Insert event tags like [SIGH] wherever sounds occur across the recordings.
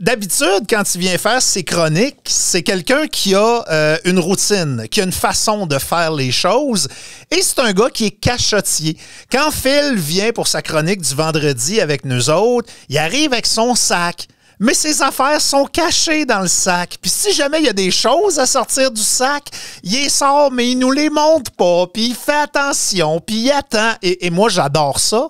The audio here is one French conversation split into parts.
D'habitude, quand il vient faire ses chroniques, c'est quelqu'un qui a euh, une routine, qui a une façon de faire les choses, et c'est un gars qui est cachotier. Quand Phil vient pour sa chronique du vendredi avec nous autres, il arrive avec son sac mais ses affaires sont cachées dans le sac. Puis si jamais il y a des choses à sortir du sac, il sort, mais il nous les montre pas, puis il fait attention, puis il attend. et moi, j'adore ça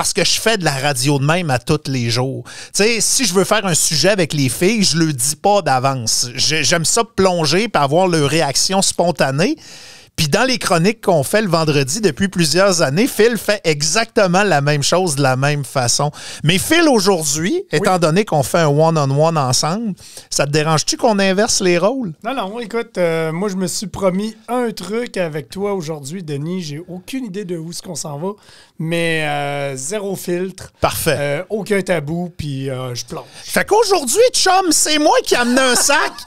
parce que je fais de la radio de même à tous les jours. Tu sais, si je veux faire un sujet avec les filles, je le dis pas d'avance. J'aime ça plonger et avoir leur réaction spontanée. Puis dans les chroniques qu'on fait le vendredi depuis plusieurs années, Phil fait exactement la même chose de la même façon. Mais Phil, aujourd'hui, étant donné qu'on fait un one-on-one ensemble, ça te dérange-tu qu'on inverse les rôles? Non, non, écoute, euh, moi, je me suis promis un truc avec toi aujourd'hui, Denis. J'ai aucune idée de où ce qu'on s'en va mais euh, zéro filtre. Parfait. Euh, aucun tabou, puis euh, je plante. Fait qu'aujourd'hui, chum, c'est moi qui ai amené un sac. [LAUGHS]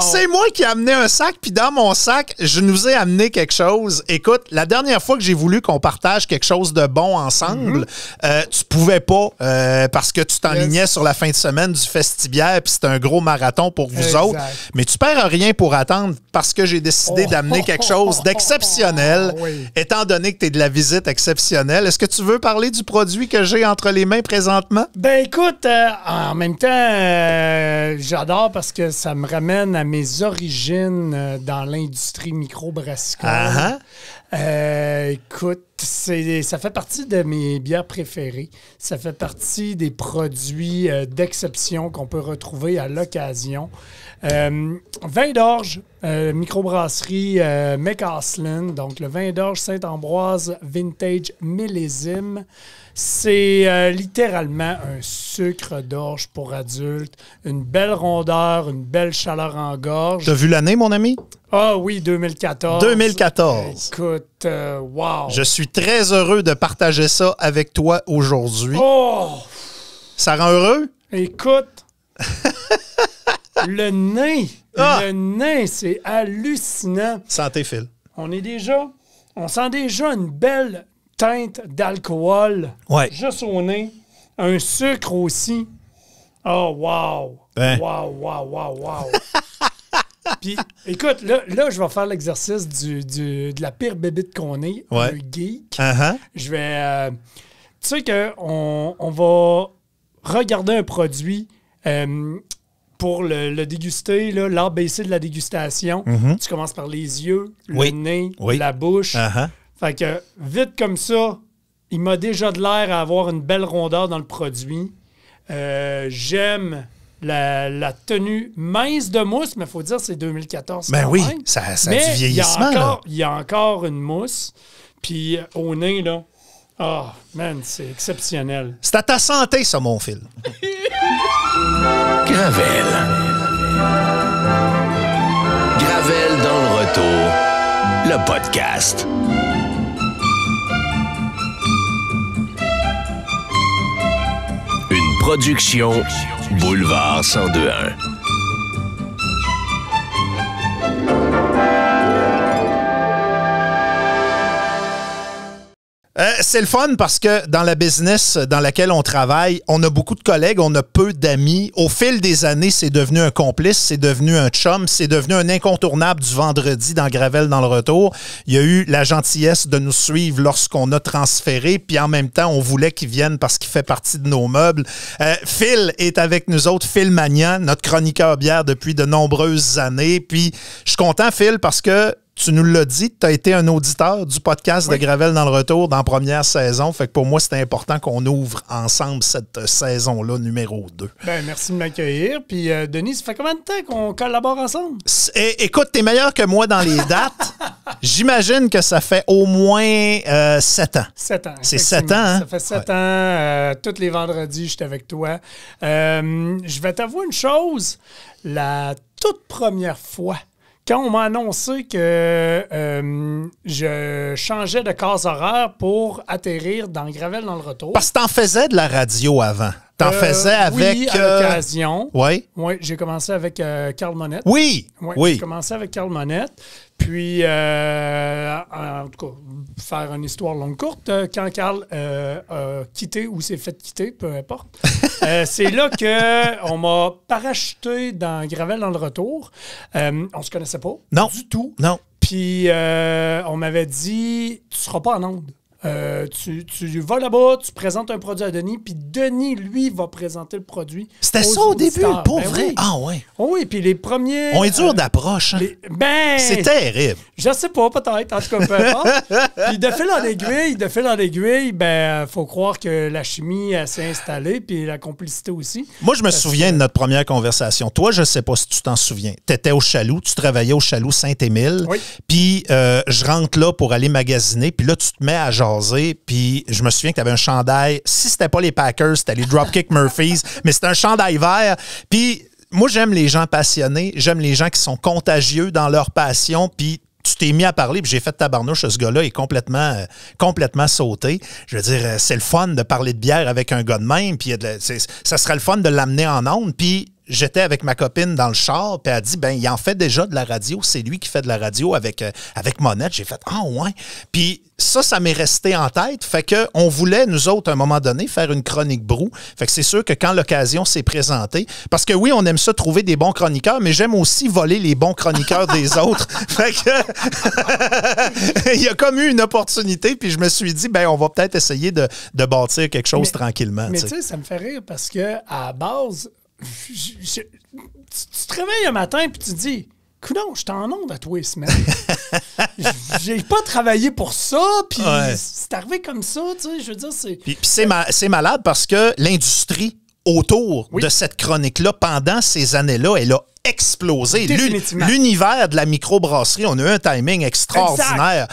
C'est moi qui ai amené un sac, puis dans mon sac, je nous ai amené quelque chose. Écoute, la dernière fois que j'ai voulu qu'on partage quelque chose de bon ensemble, mhm. tu pouvais pas parce que tu t'enlignais sur la fin de semaine du festiviaire puis c'était un gros marathon pour vous autres. Mais tu perds rien pour attendre parce que j'ai décidé oh. d'amener quelque [LAUGHS] chose d'exceptionnel. Ah étant donné que tu es de la visite exceptionnelle, est-ce que tu veux parler du produit que j'ai entre les mains présentement? Ben écoute, euh, en même temps, euh, j'adore parce que ça me ramène à mes origines euh, dans l'industrie microbrassicole. Ah, hein? Uh écoute, ça fait partie de mes bières préférées. Ça fait partie des produits d'exception qu'on peut retrouver à l'occasion. Euh, vin d'orge, euh, microbrasserie euh, donc le vin d'orge Saint-Ambroise Vintage Millésime. C'est euh, littéralement un sucre d'orge pour adultes, une belle rondeur, une belle chaleur en gorge. T'as vu l'année, mon ami? Ah oui, 2014. 2014. Écoute, wow. Je suis très heureux de partager ça avec toi aujourd'hui. Oh! Ça rend heureux? Écoute. [LAUGHS] le nez! Ah! le nez, c'est hallucinant. Santé, Phil. On est déjà, on sent déjà une belle teinte d'alcool ouais. juste au nez. Un sucre aussi. Oh, wow! Hein? Wow, wow, wow, wow! [LAUGHS] Puis, écoute, là, là, je vais faire l'exercice du, du, de la pire bébite qu'on ait, le geek. Uh-huh. Je vais. Euh, tu sais qu'on on va regarder un produit. Euh, pour le, déguster, l'art baissé de la dégustation, mhm. tu commences par les yeux, le nez, la bouche. Uh-huh. Fait que vite comme ça, il m'a déjà de l'air à avoir une belle rondeur dans le produit. Euh, j'aime la, tenue mince de mousse, mais il faut dire que c'est 2014. Ben oui, ça, du vieillissement. il y a encore une mousse. Puis euh, au nez, là, Oh, man, c'est exceptionnel. C'est à ta santé, ça, mon fil. [LAUGHS] Gravel. Gravel dans le retour, le podcast. Une production Boulevard 1021. Euh, c'est le fun parce que dans la business dans laquelle on travaille, on a beaucoup de collègues, on a peu d'amis. Au fil des années, c'est devenu un complice, c'est devenu un chum, c'est devenu un incontournable du vendredi dans Gravel dans le retour. Il y a eu la gentillesse de nous suivre lorsqu'on a transféré, puis en même temps, on voulait qu'il vienne parce qu'il fait partie de nos meubles. Euh, Phil est avec nous autres, Phil Magnan, notre chroniqueur bière depuis de nombreuses années. Puis je suis content, Phil, parce que tu nous l'as dit, tu as été un auditeur du podcast de Gravel dans le retour dans la première saison. Fait que pour moi, c'est important qu'on ouvre ensemble cette saison-là, numéro 2. Ben, merci de m'accueillir. Puis, euh, Denis, ça fait combien de temps qu'on collabore ensemble? Eh, écoute, tu es meilleur que moi dans les dates. [LAUGHS] J'imagine que ça fait au moins 7 euh, ans. 7 ans. C'est 7 ans. Hein? Ça fait 7 ans. Euh, tous les vendredis, j'étais avec toi. je vais t'avouer une chose. La toute première fois quand on m'a annoncé que euh, je changeais de case horaire pour atterrir dans le Gravel dans le retour. Parce que t'en faisais de la radio avant. T'en faisais avec. Oui, à l'occasion. Oui. Oui, j'ai commencé avec Carl Monette. Oui. Oui. J'ai commencé avec Carl Monette. Puis, euh, en tout cas, faire une histoire longue courte, euh, quand Carl euh, a quitté ou s'est fait quitter, peu importe, [LAUGHS] c'est là qu'on m'a parachuté dans Gravel dans le retour. on se connaissait pas. Non. Du tout. Non. Puis, on m'avait dit Tu seras pas en onde. Euh, tu, tu, vas là-bas, tu présentes un produit à Denis, puis Denis, lui, va présenter le produit. C'était ça au début, pour ben vrai? Ah ouais. Oh oui, puis les premiers... On est dur euh, d'approche. Hein? Ben, c'est terrible. Je sais pas, peut-être, en tout cas, peu importe. [LAUGHS] puis de fil en aiguille, de fil en aiguille, ben, faut croire que la chimie s'est installée, puis la complicité aussi. Moi, je me souviens de notre première conversation. Toi, je sais pas si tu t'en souviens. Tu étais au Chaloux, tu travaillais au Chaloux Saint-Émile, puis euh, je rentre là pour aller magasiner, puis là, tu te mets à genre puis je me souviens que tu avais un chandail. Si c'était pas les Packers, c'était les Dropkick Murphys, [LAUGHS] mais c'était un chandail vert. Puis moi, j'aime les gens passionnés. J'aime les gens qui sont contagieux dans leur passion. Puis tu t'es mis à parler, puis j'ai fait tabarnouche, ce gars-là est complètement, euh, complètement sauté. Je veux dire, euh, c'est le fun de parler de bière avec un gars de même, puis ça serait le fun de l'amener en onde, puis j'étais avec ma copine dans le char, puis elle a dit ben il en fait déjà de la radio, c'est lui qui fait de la radio avec euh, avec Monette. J'ai fait ah oh, ouais. Puis ça ça m'est resté en tête, fait que on voulait nous autres à un moment donné faire une chronique brou. Fait que c'est sûr que quand l'occasion s'est présentée parce que oui, on aime ça trouver des bons chroniqueurs, mais j'aime aussi voler les bons chroniqueurs des [LAUGHS] autres. Fait que [LAUGHS] il y a comme eu une opportunité puis je me suis dit ben on va peut-être essayer de, bâtir quelque chose tranquillement. Mais tu sais ça me fait rire parce que à base tu, te réveilles un matin puis tu te dis, non, je en onde à toi, semaine. [LAUGHS] J'ai pas travaillé pour ça, puis c'est arrivé comme ça, tu sais, je veux dire, c'est... Puis, c'est, malade parce que l'industrie autour de cette chronique-là, pendant ces années-là, elle a explosé. L'univers de la microbrasserie, on a eu un timing extraordinaire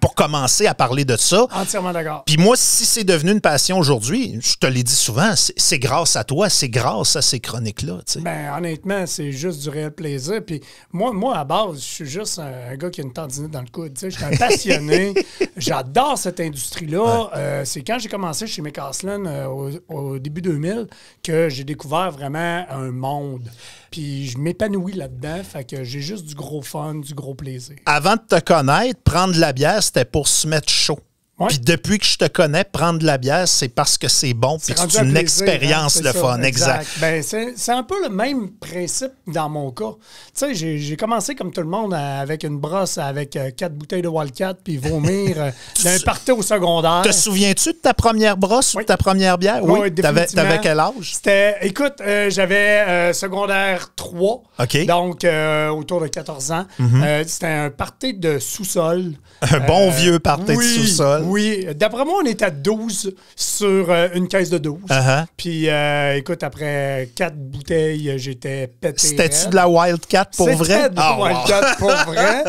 Pour, commencer à parler de ça. Entièrement d'accord. Puis moi, si c'est devenu une passion aujourd'hui, je te l'ai dit souvent, c'est grâce à toi, c'est grâce à ces chroniques-là. Ben, honnêtement, c'est juste du réel plaisir. Puis moi, moi, à base, je suis juste un, gars qui a une tendinite dans le coude. Je suis un passionné. [LAUGHS] J'adore cette industrie-là. Euh, c'est quand j'ai commencé chez McCaslin euh, au, début 2000 que j'ai découvert vraiment un monde. Puis je Épanoui là-dedans. Fait que j'ai juste du gros fun, du gros plaisir. Avant de te connaître, prendre de la bière, c'était pour se mettre chaud. Puis depuis que je te connais, prendre de la bière, c'est parce que c'est bon, puis c'est une hein, expérience le fun, exact. Ben, c'est un peu le même principe dans mon cas. Tu sais, j'ai commencé comme tout le monde avec une brosse, avec euh, quatre bouteilles de Wildcat, puis vomir euh, [LAUGHS] d'un parti au secondaire. Te souviens-tu de ta première brosse ou de ta première bière? Oui, oui t'avais quel âge? écoute, euh, j'avais secondaire 3, donc autour de 14 ans. Mhm. C'était un parti de sous-sol. Un bon vieux parti de sous-sol. Oui, d'après moi, on est à 12 sur euh, une caisse de 12. Uh-huh. Puis euh, écoute, après 4 bouteilles, j'étais pété. C'était-tu de la Wildcat pour vrai? de la ah, Wildcat pour [LAUGHS] vrai.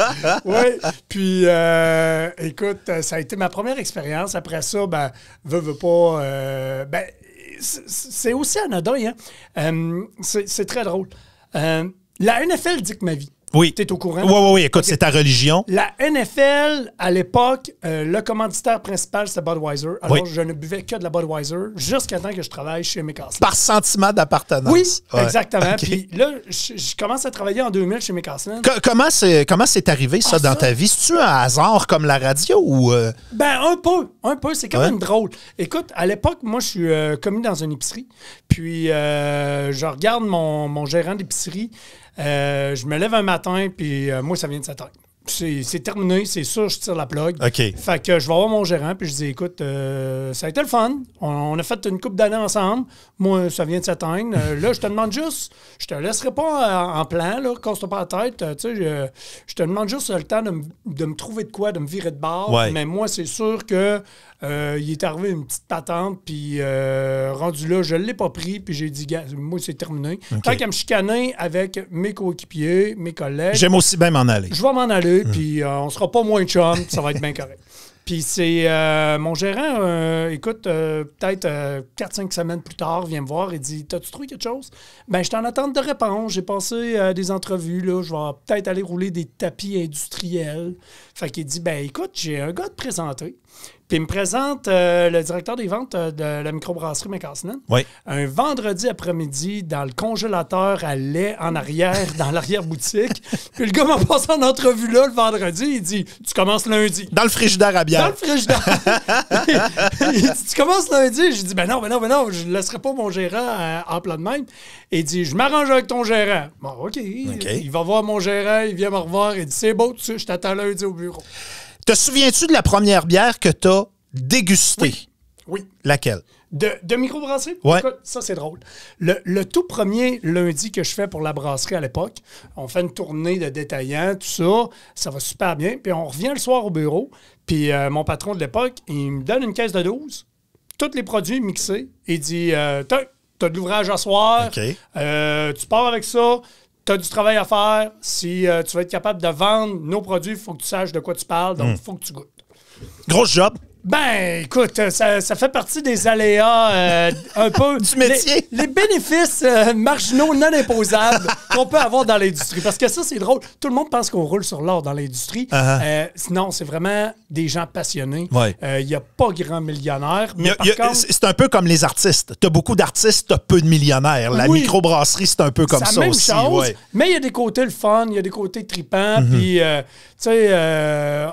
oui. Puis euh, écoute, ça a été ma première expérience. Après ça, ben, veux, veux pas. ben, c'est aussi anodin. Hein? c'est très drôle. la NFL dit que ma vie. Oui. Tu es au courant? Oui, oui, oui. Écoute, c'est ta religion. La NFL, à l'époque, euh, le commanditaire principal, c'était Budweiser. Alors, je ne buvais que de la Budweiser jusqu'à temps que je travaille chez McCaslin. Par sentiment d'appartenance. Oui, exactement. Puis là, je, commence à travailler en 2000 chez Comment comment c'est arrivé, ça, ah, dans ta vie? C'est-tu un hasard comme la radio ou. Euh? Ben, un peu. Un peu. C'est quand même drôle. Écoute, à l'époque, moi, je suis euh, commis dans une épicerie. Puis, je regarde mon, mon gérant d'épicerie. Euh, je me lève un matin, puis euh, moi, ça vient de s'atteindre. C'est terminé, c'est sûr, je tire la plug. OK. Fait que je vais voir mon gérant, puis je dis écoute, euh, ça a été le fun. On, a fait une coupe d'années ensemble. Moi, ça vient de s'atteindre. là, je te demande juste, je te laisserai pas en, plein plan, là, casse pas la tête. tu sais, je, te demande juste le temps de, me trouver de quoi, de me virer de bord. Mais moi, c'est sûr que euh, il est arrivé une petite patente, puis euh, rendu là, je ne l'ai pas pris, puis j'ai dit, moi, c'est terminé. Tant qu'à me chicaner avec mes coéquipiers, mes collègues. J'aime aussi bien m'en aller. Je vais m'en aller, mm. puis euh, on sera pas moins chum, ça va être bien correct. [LAUGHS] Puis c'est mon gérant, écoute, peut-être 4-5 semaines plus tard, vient me voir et dit T'as-tu trouvé quelque chose Ben, j'étais en attente de réponse. J'ai passé des entrevues, là. Je vais peut-être aller rouler des tapis industriels. Fait qu'il dit Ben, écoute, j'ai un gars de présenter. Puis il me présente euh, le directeur des ventes euh, de la microbrasserie McCaslin. Un vendredi après-midi, dans le congélateur à lait en arrière, [LAUGHS] dans l'arrière-boutique. Puis le gars m'a passé en entrevue là le vendredi. Il dit Tu commences lundi. Dans le frigidaire à bière. Dans le frigidaire. [LAUGHS] [LAUGHS] il dit Tu commences lundi. J'ai dit Ben non, ben non, ben non, je ne laisserai pas mon gérant euh, en plein de même. il dit Je m'arrange avec ton gérant. Bon, OK. Il va voir mon gérant, il vient me revoir. Il dit C'est beau, tu je t'attends lundi au bureau. Te souviens-tu de la première bière que tu as dégustée? Oui. Laquelle? De, de microbrasserie? Oui. Ça, c'est drôle. Le, tout premier lundi que je fais pour la brasserie à l'époque, on fait une tournée de détaillants, tout ça. Ça va super bien. Puis on revient le soir au bureau. Puis euh, mon patron de l'époque, il me donne une caisse de 12, tous les produits mixés, et dit euh, tu T'as de l'ouvrage à soir, euh, tu pars avec ça, tu as du travail à faire. Si euh, tu veux être capable de vendre nos produits, il faut que tu saches de quoi tu parles. Donc, il hmm. faut que tu goûtes. Gros job. Ben, écoute, euh, ça, fait partie des aléas euh, un peu. [LAUGHS] du métier. Les, bénéfices euh, marginaux non imposables qu'on peut avoir dans l'industrie. Parce que ça, c'est drôle. Tout le monde pense qu'on roule sur l'or dans l'industrie. Ah, ah. sinon, c'est vraiment des gens passionnés. Il n'y a pas grand millionnaire. C'est un peu comme les artistes. Tu as beaucoup d'artistes, tu as peu de millionnaires. La microbrasserie, c'est un peu comme ça Mais il y a des côtés le fun, il y a des côtés tripants. Mhm. Puis, tu sais,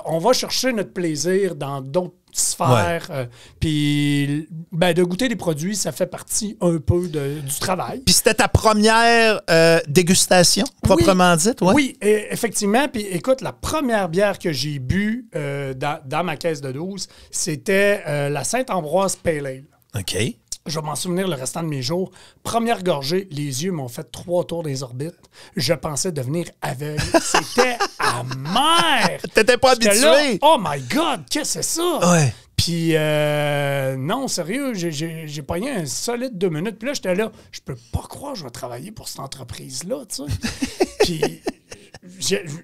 on va chercher notre plaisir dans d'autres faire. Euh, puis, ben, de goûter les produits, ça fait partie un peu de, du travail. Puis c'était ta première euh, dégustation, proprement dit dite, ouais. Oui, effectivement. Puis écoute, la première bière que j'ai bu euh, dans, dans, ma caisse de 12, c'était la Saint-Ambroise Pale Ale. OK. Je vais m'en souvenir le restant de mes jours. Première gorgée, les yeux m'ont fait trois tours des orbites. Je pensais devenir aveugle. [LAUGHS] C'était amer! T'étais pas habitué! oh my God, qu'est-ce que c'est ça? Puis, euh, non, sérieux, j'ai pogné un solide deux minutes. Puis là, j'étais là, je peux pas croire que je vais travailler pour cette entreprise-là, tu sais. [LAUGHS] Puis,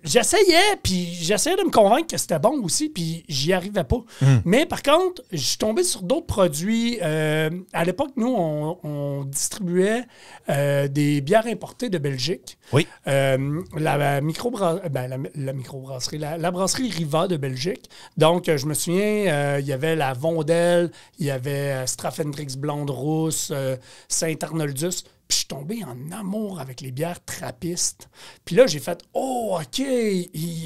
j'essayais, puis j'essayais de me convaincre que c'était bon aussi, puis j'y arrivais pas. Hmm. Mais par contre, je suis tombé sur d'autres produits. Euh, à l'époque, nous, on, distribuait euh, des bières importées de Belgique. Oui. Euh, ben, la, microbrasserie, la, brasserie Riva de Belgique. Donc, je me souviens, il y avait la Vondel, il y avait Straffendrix Blonde Rousse, Saint-Arnoldus. Puis je suis tombé en amour avec les bières trappistes. Puis là, j'ai fait Oh, OK,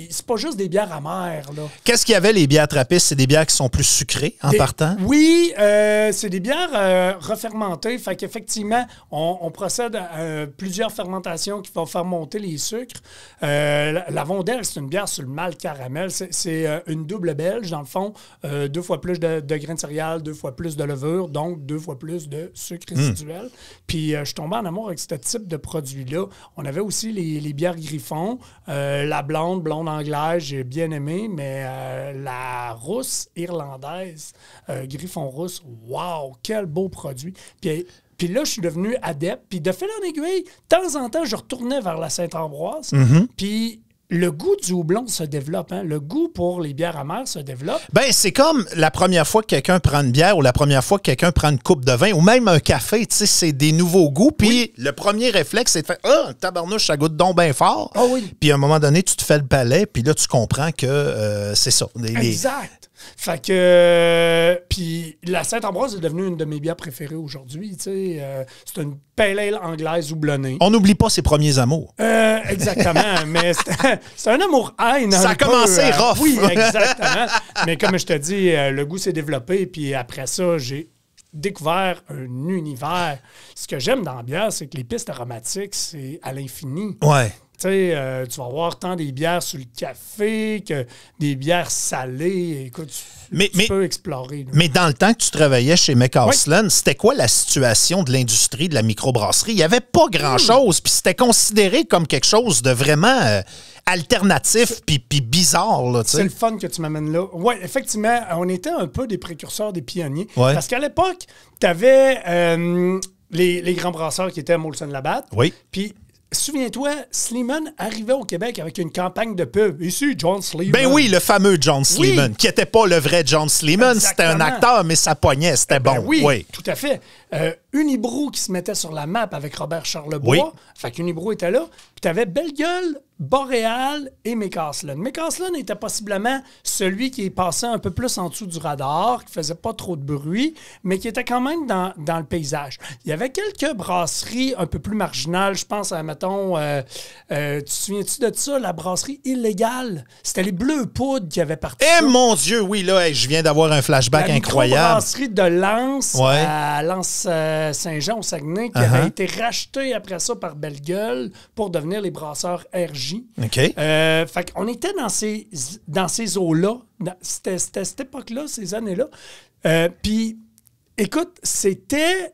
c'est pas juste des bières amères. là. Qu'est-ce qu'il y avait les bières trappistes C'est des bières qui sont plus sucrées en partant Oui, euh, c'est des bières euh, refermentées. Fait qu'effectivement, on, procède à euh, plusieurs fermentations qui vont faire monter les sucres. La, la, c'est une bière sur le mal caramel. C'est une double belge, dans le fond. deux fois plus de, de grains de céréales, deux fois plus de levure, donc deux fois plus de sucre hmm. résiduel. Puis je tombe en amour avec ce type de produit-là. On avait aussi les, bières Griffon, euh, la blonde, blonde anglaise, j'ai bien aimé, mais euh, la rousse irlandaise, euh, Griffon rousse, wow, quel beau produit. Puis, là, je suis devenu adepte. Puis de fil en aiguille, de temps en temps, je retournais vers la Sainte-Ambroise. Mm-hmm. Puis le goût du houblon se développe. Hein? Le goût pour les bières amères se développe. Ben, c'est comme la première fois que quelqu'un prend une bière ou la première fois que quelqu'un prend une coupe de vin ou même un café. Tu sais, c'est des nouveaux goûts. Puis le premier réflexe, c'est de faire Ah, oh, tabarnouche, ça goûte donc bien fort. Ah oui. Puis à un moment donné, tu te fais le palais, puis là, tu comprends que euh, c'est ça. exact. Fait que. puis la Saint-Ambroise est devenue une de mes bières préférées aujourd'hui. sais euh, c'est une pale ale anglaise houblonnée. On n'oublie pas ses premiers amours. Euh, exactement. [LAUGHS] mais [LAUGHS] c'est un amour haine. Ça a commencé euh, rough. oui, exactement. [LAUGHS] mais comme je te dis, le goût s'est développé. Puis après ça, j'ai découvert un univers. Ce que j'aime dans la bière, c'est que les pistes aromatiques, c'est à l'infini. Ouais. Euh, tu vas avoir tant des bières sur le café que des bières salées. Écoute, tu, mais, peux explorer. Mais dans le temps que tu travaillais chez McCausland, c'était quoi la situation de l'industrie de la microbrasserie? Il n'y avait pas grand-chose, puis c'était considéré comme quelque chose de vraiment euh, alternatif puis bizarre. C'est le fun que tu m'amènes là. Oui, effectivement, on était un peu des précurseurs des pionniers. Parce qu'à l'époque, tu avais... Euh, les, grands brasseurs qui étaient à Molson Labatt. Oui. Puis Souviens-toi, Sleeman arrivait au Québec avec une campagne de pub. Ici, John Sleeman. Ben oui, le fameux John Sleeman, qui n'était pas le vrai John Sleeman. C'était un acteur, mais sa poignée, c'était eh ben bon. oui, tout à fait. Euh, qui se mettait sur la map avec Robert Charlebois. Oui. Fait qu'Unibrou était là. Puis t'avais Gueule, Boréal et McCaslin. McCaslin était possiblement celui qui passait un peu plus en dessous du radar, qui faisait pas trop de bruit, mais qui était quand même dans, le paysage. Il y avait quelques brasseries un peu plus marginales. Je pense à, mettons, euh, euh, tu te souviens-tu de ça, la brasserie illégale? C'était les Bleus Poudres qui avaient parti. Eh mon Dieu, oui, là, je viens d'avoir un flashback incroyable. La brasserie de Lance, à euh, Saint-Jean au Saguenay qui avait uh-huh. été racheté après ça par Belle Gueule pour devenir les brasseurs RJ. OK. Euh, fait qu'on était dans ces, dans ces eaux-là. C'était cette époque-là, ces années-là. Euh, puis, écoute, c'était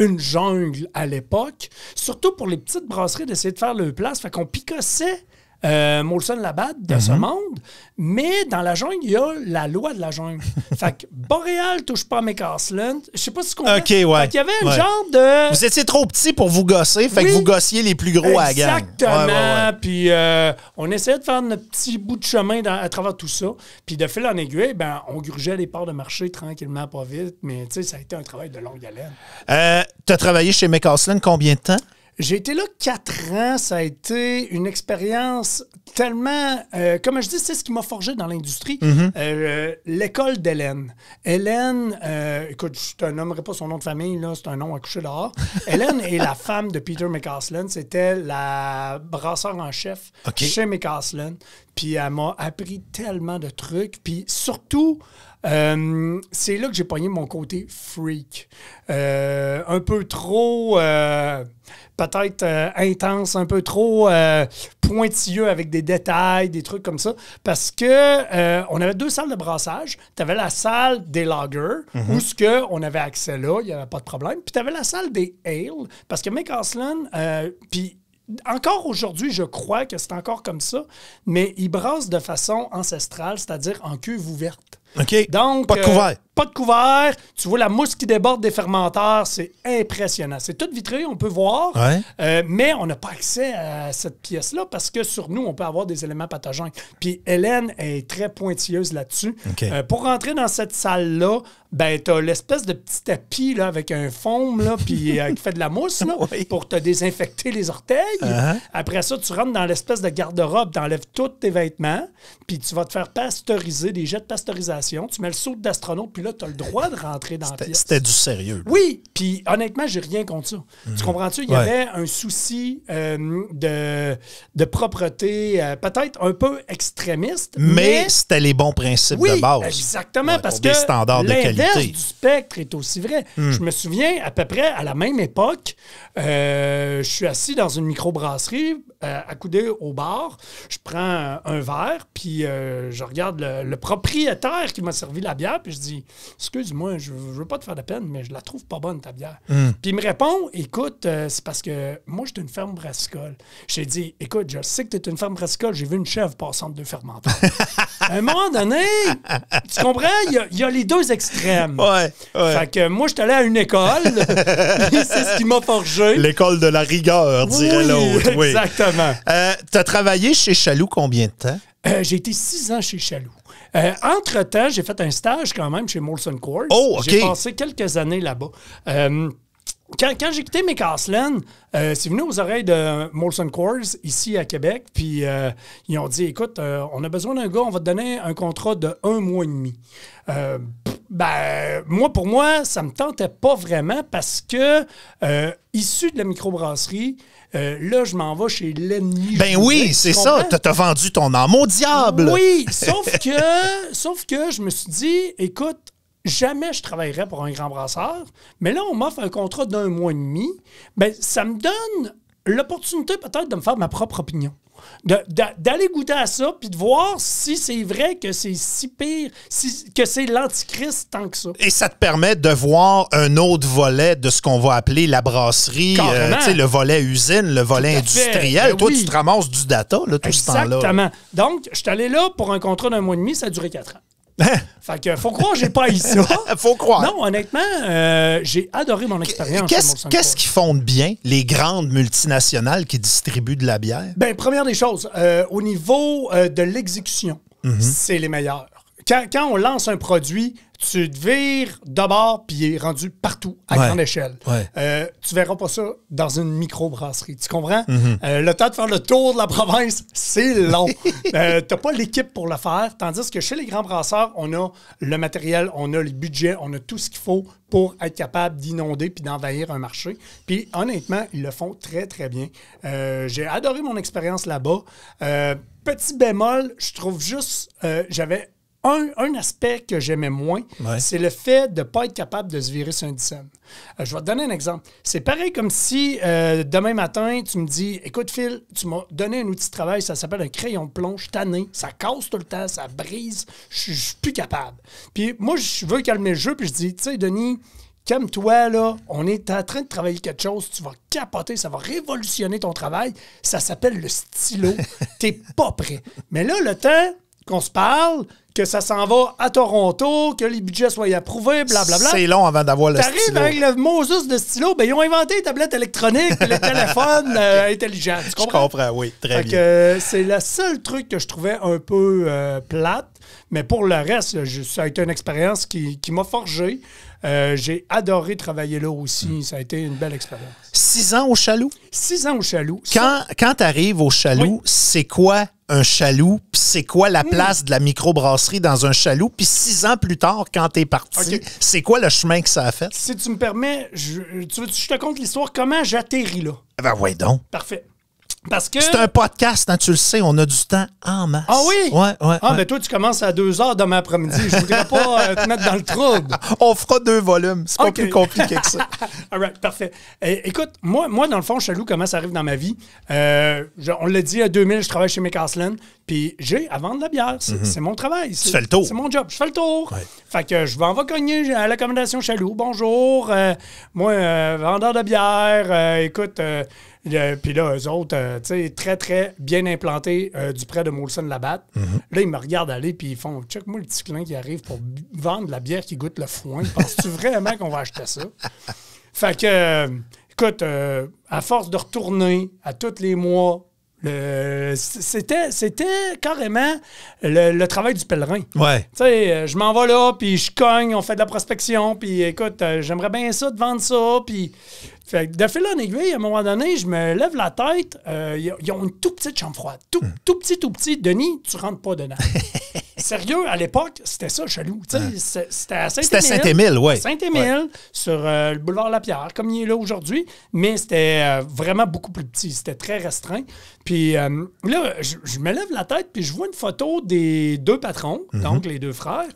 une jungle à l'époque, surtout pour les petites brasseries d'essayer de faire leur place. Fait qu'on picossait euh, Molson Labatt de ce mhm. monde, mais dans la jungle, il y a la loi de la jungle. [LAUGHS] fait que Boréal touche pas à McCaslin. Je sais pas si qu'on OK, ouais. Fait il y avait un genre de. Vous étiez trop petit pour vous gosser, fait que vous gossiez les plus gros à la Exactement. puis euh, on essayait de faire notre petit bout de chemin à travers tout ça. Puis de fil en aiguille, ben, on grugeait les parts de marché tranquillement, pas vite. Mais tu sais, ça a été un travail de longue haleine. Euh, tu as travaillé chez McCaslin combien de temps? J'ai été là quatre ans. Ça a été une expérience tellement. Euh, comme je dis, c'est ce qui m'a forgé dans l'industrie. Mhm. Euh, euh, l'école d'Hélène. Hélène, écoute, je te nommerai pas son nom de famille, là, c'est un nom à coucher dehors. [LAUGHS] Hélène est la femme de Peter McCaslin. C'était la brasseur en chef chez McCaslin. Puis elle m'a appris tellement de trucs. Puis surtout, euh, c'est là que j'ai pogné mon côté freak. Euh, un peu trop, euh, peut-être intense, un peu trop pointilleux avec des détails, des trucs comme ça. Parce que on avait deux salles de brassage. Tu avais la salle des lagers, mhm. où ce que on avait accès là, il n'y avait pas de problème. Puis tu avais la salle des ales, parce que Mick Aslan, puis encore aujourd'hui, je crois que c'est encore comme ça, mais il brasse de façon ancestrale, c'est-à-dire en cuve ouverte. Donc, pas de euh, couvert. pas de couvert. Tu vois la mousse qui déborde des fermenteurs. C'est impressionnant. C'est tout vitré, on peut voir. Euh, mais on n'a pas accès à cette pièce-là parce que sur nous, on peut avoir des éléments pathogènes. Puis Hélène est très pointilleuse là-dessus. Euh, pour rentrer dans cette salle-là, ben t'as l'espèce de petit tapis là, avec un fond là, puis, euh, qui fait de la mousse là, [LAUGHS] pour te désinfecter les orteils. Uh-huh. Après ça, tu rentres dans l'espèce de garde-robe, t'enlèves tous tes vêtements, puis tu vas te faire pasteuriser, des jets de pasteurisation. Tu mets le saut d'astronaute, puis là, t'as le droit de rentrer dans la pièce. C'était du sérieux. Oui, puis honnêtement, j'ai rien contre ça. Tu mhm. comprends-tu? Il y avait un souci euh, de, de propreté, euh, peut-être un peu extrémiste. Mais, c'était les bons principes de base. Exactement, parce que. Des standards de qualité du spectre est aussi vrai. Hmm. Je me souviens, à peu près à la même époque, euh, je suis assis dans une microbrasserie euh, accoudé au bar, je prends un verre, puis euh, je regarde le, propriétaire qui m'a servi la bière, puis je dis Excuse-moi, je, veux pas te faire de peine, mais je la trouve pas bonne ta bière. Hmm. Puis il me répond Écoute, euh, c'est parce que moi, j'étais une ferme brassicole. J'ai dit Écoute, je sais que tu es une ferme brassicole, j'ai vu une chèvre passante de fermentant. [LAUGHS] à un moment donné, tu comprends Il y, a, les deux extrêmes. Ouais, Fait que moi, je suis allé à une école, [LAUGHS] c'est ce qui m'a forgé. L'école de la rigueur, dirait l'autre. Exactement tu euh, as travaillé chez Chaloux combien de temps? Euh, j'ai été six ans chez Chaloux. Euh, entre-temps, j'ai fait un stage quand même chez Molson Coors. Oh, j'ai passé quelques années là-bas. quand, j'ai quitté McCaslin, euh, c'est venu aux oreilles de Molson Coors ici à Québec. Puis ils ont dit écoute, on a besoin d'un gars, on va te donner un contrat de un mois et demi. ben, moi, pour moi, ça ne me tentait pas vraiment parce que, issu de la microbrasserie, euh, là, je m'en vais chez l'ennemi. Ben oui, c'est ça. T'as vendu ton âme au diable. Oui, [LAUGHS] sauf que, sauf que je me suis dit, écoute, jamais je travaillerai pour un grand brasseur, mais là, on m'offre un contrat d'un mois et demi. Ben, ça me donne l'opportunité peut-être de me faire ma propre opinion. D'aller goûter à ça, puis de voir si c'est vrai que c'est si pire, si, que c'est l'antichrist tant que ça. Et ça te permet de voir un autre volet de ce qu'on va appeler la brasserie, euh, le volet usine, le volet industriel. Ben Toi, tu te ramasses du data là, tout ce temps-là. Exactement. Donc, je suis allé là pour un contrat d'un mois et demi, ça a duré quatre ans. Hein? fait que faut croire j'ai pas eu ça. [LAUGHS] faut croire. Non, honnêtement, euh, j'ai adoré mon expérience. Qu'est-ce qui font de bien les grandes multinationales qui distribuent de la bière? Bien, première des choses, euh, au niveau euh, de l'exécution, mhm. c'est les meilleurs quand, on lance un produit, tu te vires d'abord, puis il est rendu partout à grande échelle. Euh, tu verras pas ça dans une microbrasserie. Tu comprends? Mhm. Euh, le temps de faire le tour de la province, c'est long. [LAUGHS] Euh, tu n'as pas l'équipe pour le faire, tandis que chez les grands brasseurs, on a le matériel, on a le budget, on a tout ce qu'il faut pour être capable d'inonder puis d'envahir un marché. Puis honnêtement, ils le font très, très bien. Euh, j'ai adoré mon expérience là-bas. petit bémol, je trouve juste, j'avais un, aspect que j'aimais moins, c'est le fait de ne pas être capable de se virer sur un euh, je vais te donner un exemple. C'est pareil comme si euh, demain matin, tu me dis Écoute, Phil, tu m'as donné un outil de travail, ça s'appelle un crayon de plonge tanné, ça casse tout le temps, ça brise, je suis plus capable. Puis moi, je veux calmer le jeu, puis je dis Tu sais, Denis, calme-toi, là, on est en train de travailler quelque chose, tu vas capoter, ça va révolutionner ton travail, ça s'appelle le stylo, [LAUGHS] t'es pas prêt. Mais là, le temps qu'on se parle, que ça s'en va à Toronto, que les budgets soient approuvés, blablabla. C'est long avant d'avoir le stylo. T'arrives avec le Moses de stylo, ben ils ont inventé les tablettes électroniques les le [LAUGHS] téléphone euh, intelligent. Je comprends, oui, très bien. Euh, c'est le seul truc que je trouvais un peu euh, plate, mais pour le reste, ça a été une expérience qui, m'a forgé. J'ai adoré travailler là aussi. Hmm. Ça a été une belle expérience. Six ans au Chaloux? Six ans au Chaloux. Quand, quand tu au Chaloux, c'est quoi un chalou, puis c'est quoi la mm. place de la microbrasserie dans un chalou, puis six ans plus tard, quand t'es parti, c'est quoi le chemin que ça a fait? Si tu me permets, je, tu veux, je te compte l'histoire, comment j'atterris là? Ben ouais donc. Parfait que. C'est un podcast, hein, tu le sais, on a du temps en masse. Ah oui? Ouais, ouais. Ah, ben toi, tu commences à 2 h demain après-midi. Je voudrais pas euh, te mettre dans le trouble. [LAUGHS] on fera deux volumes. C'est pas plus compliqué que ça. [LAUGHS] All parfait. Eh, écoute, moi, moi, dans le fond, Chalou, comment ça arrive dans ma vie. Euh, on l'a dit, à 2000, je travaille chez McCaslin. Puis j'ai à vendre de la bière. Mhm. C'est mon travail. Tu fais le tour. C'est mon job. Je fais le tour. Fait que je vais en cogner à l'accommodation Chaloux. Bonjour. Euh, moi, vendeur de bière. écoute puis là, eux autres, euh, tu sais, très, très bien implantés euh, du près de moulson labatt mhm. Là, ils me regardent aller, puis ils font check-moi le petit clin qui arrive pour vendre la bière qui goûte le foin. Penses-tu [LAUGHS] vraiment qu'on va acheter ça? Fait que, euh, écoute, à force de retourner à tous les mois, c'était c'était carrément le, travail du pèlerin. Ouais. Tu sais, je m'en vais là, puis je cogne, on fait de la prospection, puis écoute, j'aimerais bien ça de vendre ça, puis fait de fil en aiguille, à un moment donné, je me lève la tête. ils euh, ont une toute petite chambre froide. Tout, hmm. tout petit, tout petit. Denis, tu rentres pas dedans. [LAUGHS] Sérieux, à l'époque, c'était ça, chelou. C'était à Saint-Émile. Saint-Émile, oui. Saint-Émile, sur euh, le boulevard Lapierre, comme il est là aujourd'hui. Mais c'était euh, vraiment beaucoup plus petit. C'était très restreint. Puis là, je, me lève la tête, puis je vois une photo des deux patrons, mm-hmm. donc les deux frères,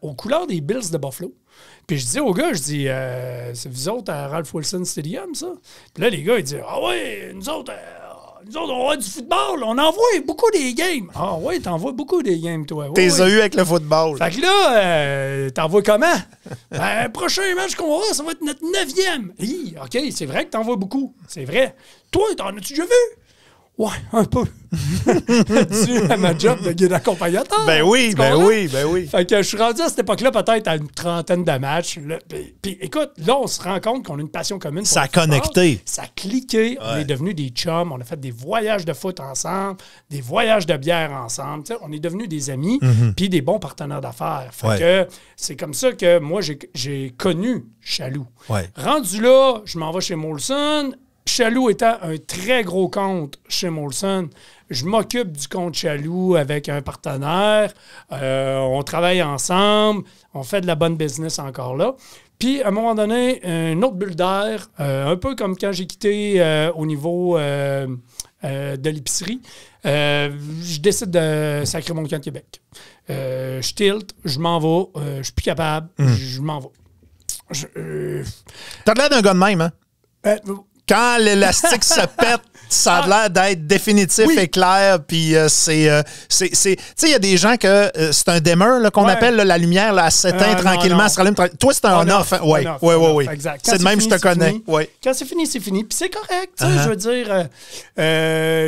aux couleurs des Bills de Buffalo. Puis je dis aux gars, je dis, euh, c'est vous autres à euh, Ralph Wilson Stadium, ça? Puis là, les gars, ils disent, ah ouais, nous autres, euh, nous autres, on a du football, on envoie beaucoup des games. Ah ouais, t'envoies beaucoup des games, toi. T'es ouais. eu avec le football. Fait que là, euh, t'envoies comment? [LAUGHS] ben, prochain match qu'on aura, ça va être notre neuvième. Oui, OK, c'est vrai que t'envoies beaucoup. C'est vrai. Toi, t'en as-tu déjà vu? Ouais, un peu. [LAUGHS] tu à ma job de guide accompagnateur. Ben oui, ben oui, ben oui. Fait que je suis rendu à cette époque-là peut-être à une trentaine de matchs. puis, écoute, là, on se rend compte qu'on a une passion commune. ça a connecté. Ça a cliqué. On est devenus des chums. On a fait des voyages de foot ensemble, des voyages de bière ensemble. on est devenus des amis, mhm. puis des bons partenaires d'affaires. Fait que c'est comme ça que moi, j'ai connu Chaloux. Rendu là, je m'en vais chez Molson Chaloux étant un très gros compte chez Molson, je m'occupe du compte Chaloux avec un partenaire. Euh, on travaille ensemble. On fait de la bonne business encore là. Puis, à un moment donné, une autre bulle d'air, euh, un peu comme quand j'ai quitté euh, au niveau de l'épicerie, je décide de sacrer mon camp de Québec. je tilte, hmm. je m'en vais, je suis plus capable, je m'en vais. T'as l'air d'un gars de même, hein? Quand l'élastique se [LAUGHS] pète, ça a l'air d'être définitif et clair. Puis euh, euh, c'est. tu sais, il y a des gens que euh, c'est un dimmer qu'on appelle la lumière, là, s'éteint tranquillement, non, se rallume. tranquillement. Toi, c'est un on-off. Oui, oui, oui. C'est de même, je te connais. Ouais. Quand c'est fini, c'est fini. Puis c'est correct. Uh-huh. Je veux dire,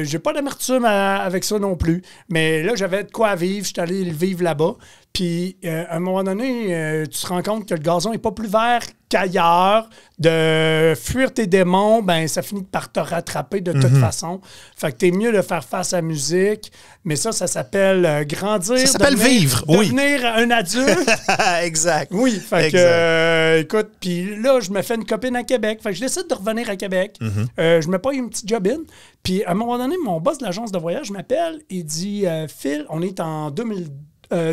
j'ai pas d'amertume avec ça non plus. Mais là, j'avais de quoi vivre. Je suis allé vivre là-bas. Puis, euh, à un moment donné, euh, tu te rends compte que le gazon n'est pas plus vert qu'ailleurs. De fuir tes démons, ben ça finit par te rattraper de toute mhm. façon. Fait que t'es mieux de faire face à la musique. Mais ça, ça s'appelle euh, grandir. Ça s'appelle vivre, oui. Devenir un adulte. [LAUGHS] exact. Oui, fait que, écoute, puis là, je me fais une copine à Québec. Fait que je décide de revenir à Québec. Mhm. je me paye une petite job in. Puis, à un moment donné, mon boss de l'agence de voyage m'appelle Il dit Phil, on est en 2000."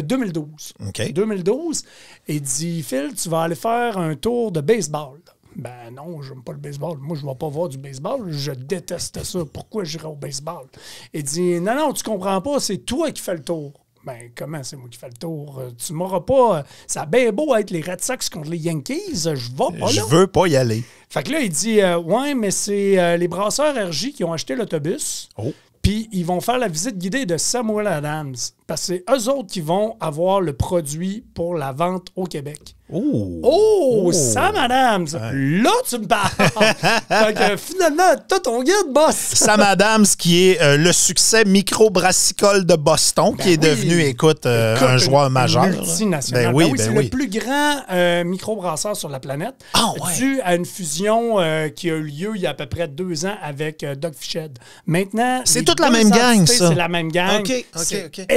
2012. 2012. Et dit Phil, tu vas aller faire un tour de baseball. Ben non, j'aime pas le baseball. Moi, je ne vais pas voir du baseball. Je déteste ça. Pourquoi j'irai au baseball? Il dit Non, non, tu comprends pas, c'est toi qui fais le tour. Ben, comment c'est moi qui fais le tour? Euh, tu m'auras pas. Ça a bien beau être les Red Sox contre les Yankees. Je vais pas Je veux pas y aller. Fait que là, il dit euh, Ouais, mais c'est euh, les brasseurs RJ qui ont acheté l'autobus. Oh. Puis ils vont faire la visite guidée de Samuel Adams. Parce que c'est eux autres qui vont avoir le produit pour la vente au Québec. Oh! Oh, oh! ça, madame! Là, tu me parles! [LAUGHS] finalement, toi ton de boss! ça, madame, ce qui est euh, le succès micro-brassicole de Boston, qui ben est devenu, écoute, euh, un joueur majeur. Multinational. Ben ben c'est le plus grand euh, micro-brasseur sur la planète. Ah, Dû à une fusion qui a eu lieu il y a à peu près deux ans avec Doug Fiched. Maintenant. C'est toute la même gang, ça. C'est la même gang. OK, OK, OK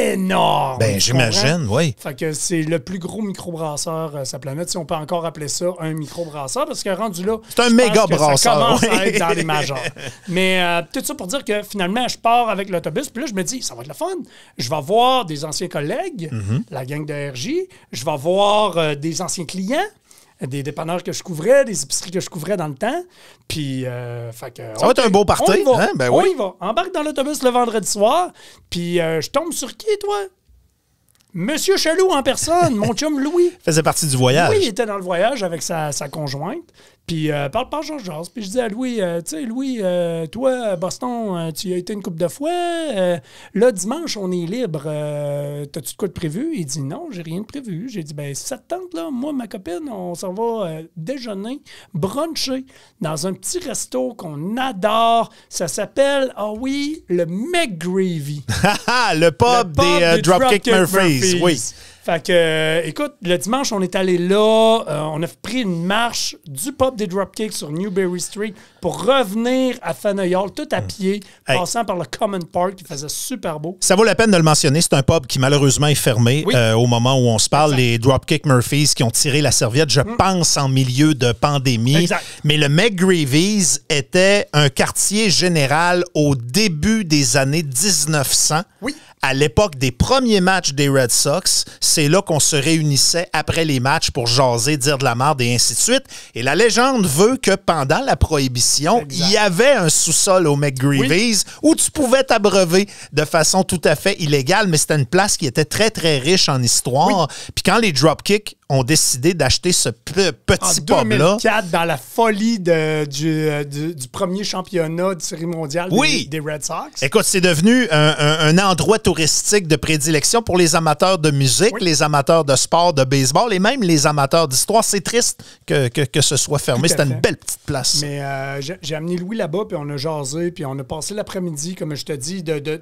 ben, j'imagine, oui. Fait que c'est le plus gros microbrasseur de euh, sa planète, si on peut encore appeler ça un microbrasseur, parce que rendu là, c'est un méga brasseur. Ça commence à être dans les majors. [LAUGHS] Mais euh, tout ça pour dire que finalement, je pars avec l'autobus, puis là, je me dis, ça va être le fun. Je vais voir des anciens collègues, mm-hmm. la gang de RJ, je vais voir euh, des anciens clients des dépanneurs que je couvrais, des épiceries que je couvrais dans le temps. Puis, euh, Ça va être un beau parti, hein? ben oui. va. Embarque dans l'autobus le vendredi soir. Puis, euh, je tombe sur qui, toi? Monsieur Chaloux en personne, mon chum Louis. [LAUGHS] faisait partie du voyage. Oui, il était dans le voyage avec sa, sa conjointe. Puis euh, parle par George. Puis je dis à Louis, euh, tu sais, Louis, euh, toi, Boston, tu as été une coupe de fois. là, dimanche, on est libre. T'as-tu de quoi de prévu? Il dit non, j'ai rien de prévu. J'ai dit, ben, cette tente, là. Moi, ma copine, on s'en va déjeuner, bruncher dans un petit resto qu'on adore. Ça s'appelle, ah oh oui, le McGravy. [LAUGHS] le, pub le des, Dropkick Murphys. Oui. Fait que, euh, écoute, le dimanche, on est allé là. Euh, on a pris une marche du pub des Dropkicks sur Newberry Street pour revenir à Faneuil Hall, tout à hmm. pied, passant par le Common Park qui faisait super beau. Ça vaut la peine de le mentionner. C'est un pub qui, malheureusement, est fermé euh, au moment où on se parle. Les Dropkick Murphys qui ont tiré la serviette, je hmm. pense, en milieu de pandémie. Mais le McGreevy's était un quartier général au début des années 1900. Oui à l'époque des premiers matchs des Red Sox, c'est là qu'on se réunissait après les matchs pour jaser, dire de la merde et ainsi de suite. Et la légende veut que pendant la prohibition, il y avait un sous-sol au McGreevy's où tu pouvais t'abreuver de façon tout à fait illégale, mais c'était une place qui était très, très riche en histoire. Puis quand les dropkicks ont décidé d'acheter ce petit pub-là. En 2004, dans la folie euh, du, premier championnat de série mondiale des, Red Sox. Écoute, c'est devenu un, endroit touristique de prédilection pour les amateurs de musique, les amateurs de sport, de baseball et même les amateurs d'histoire. C'est triste que, ce soit fermé. C'était une belle petite place. Mais euh, j'ai amené Louis là-bas, puis on a jasé, puis on a passé l'après-midi, comme je te dis, de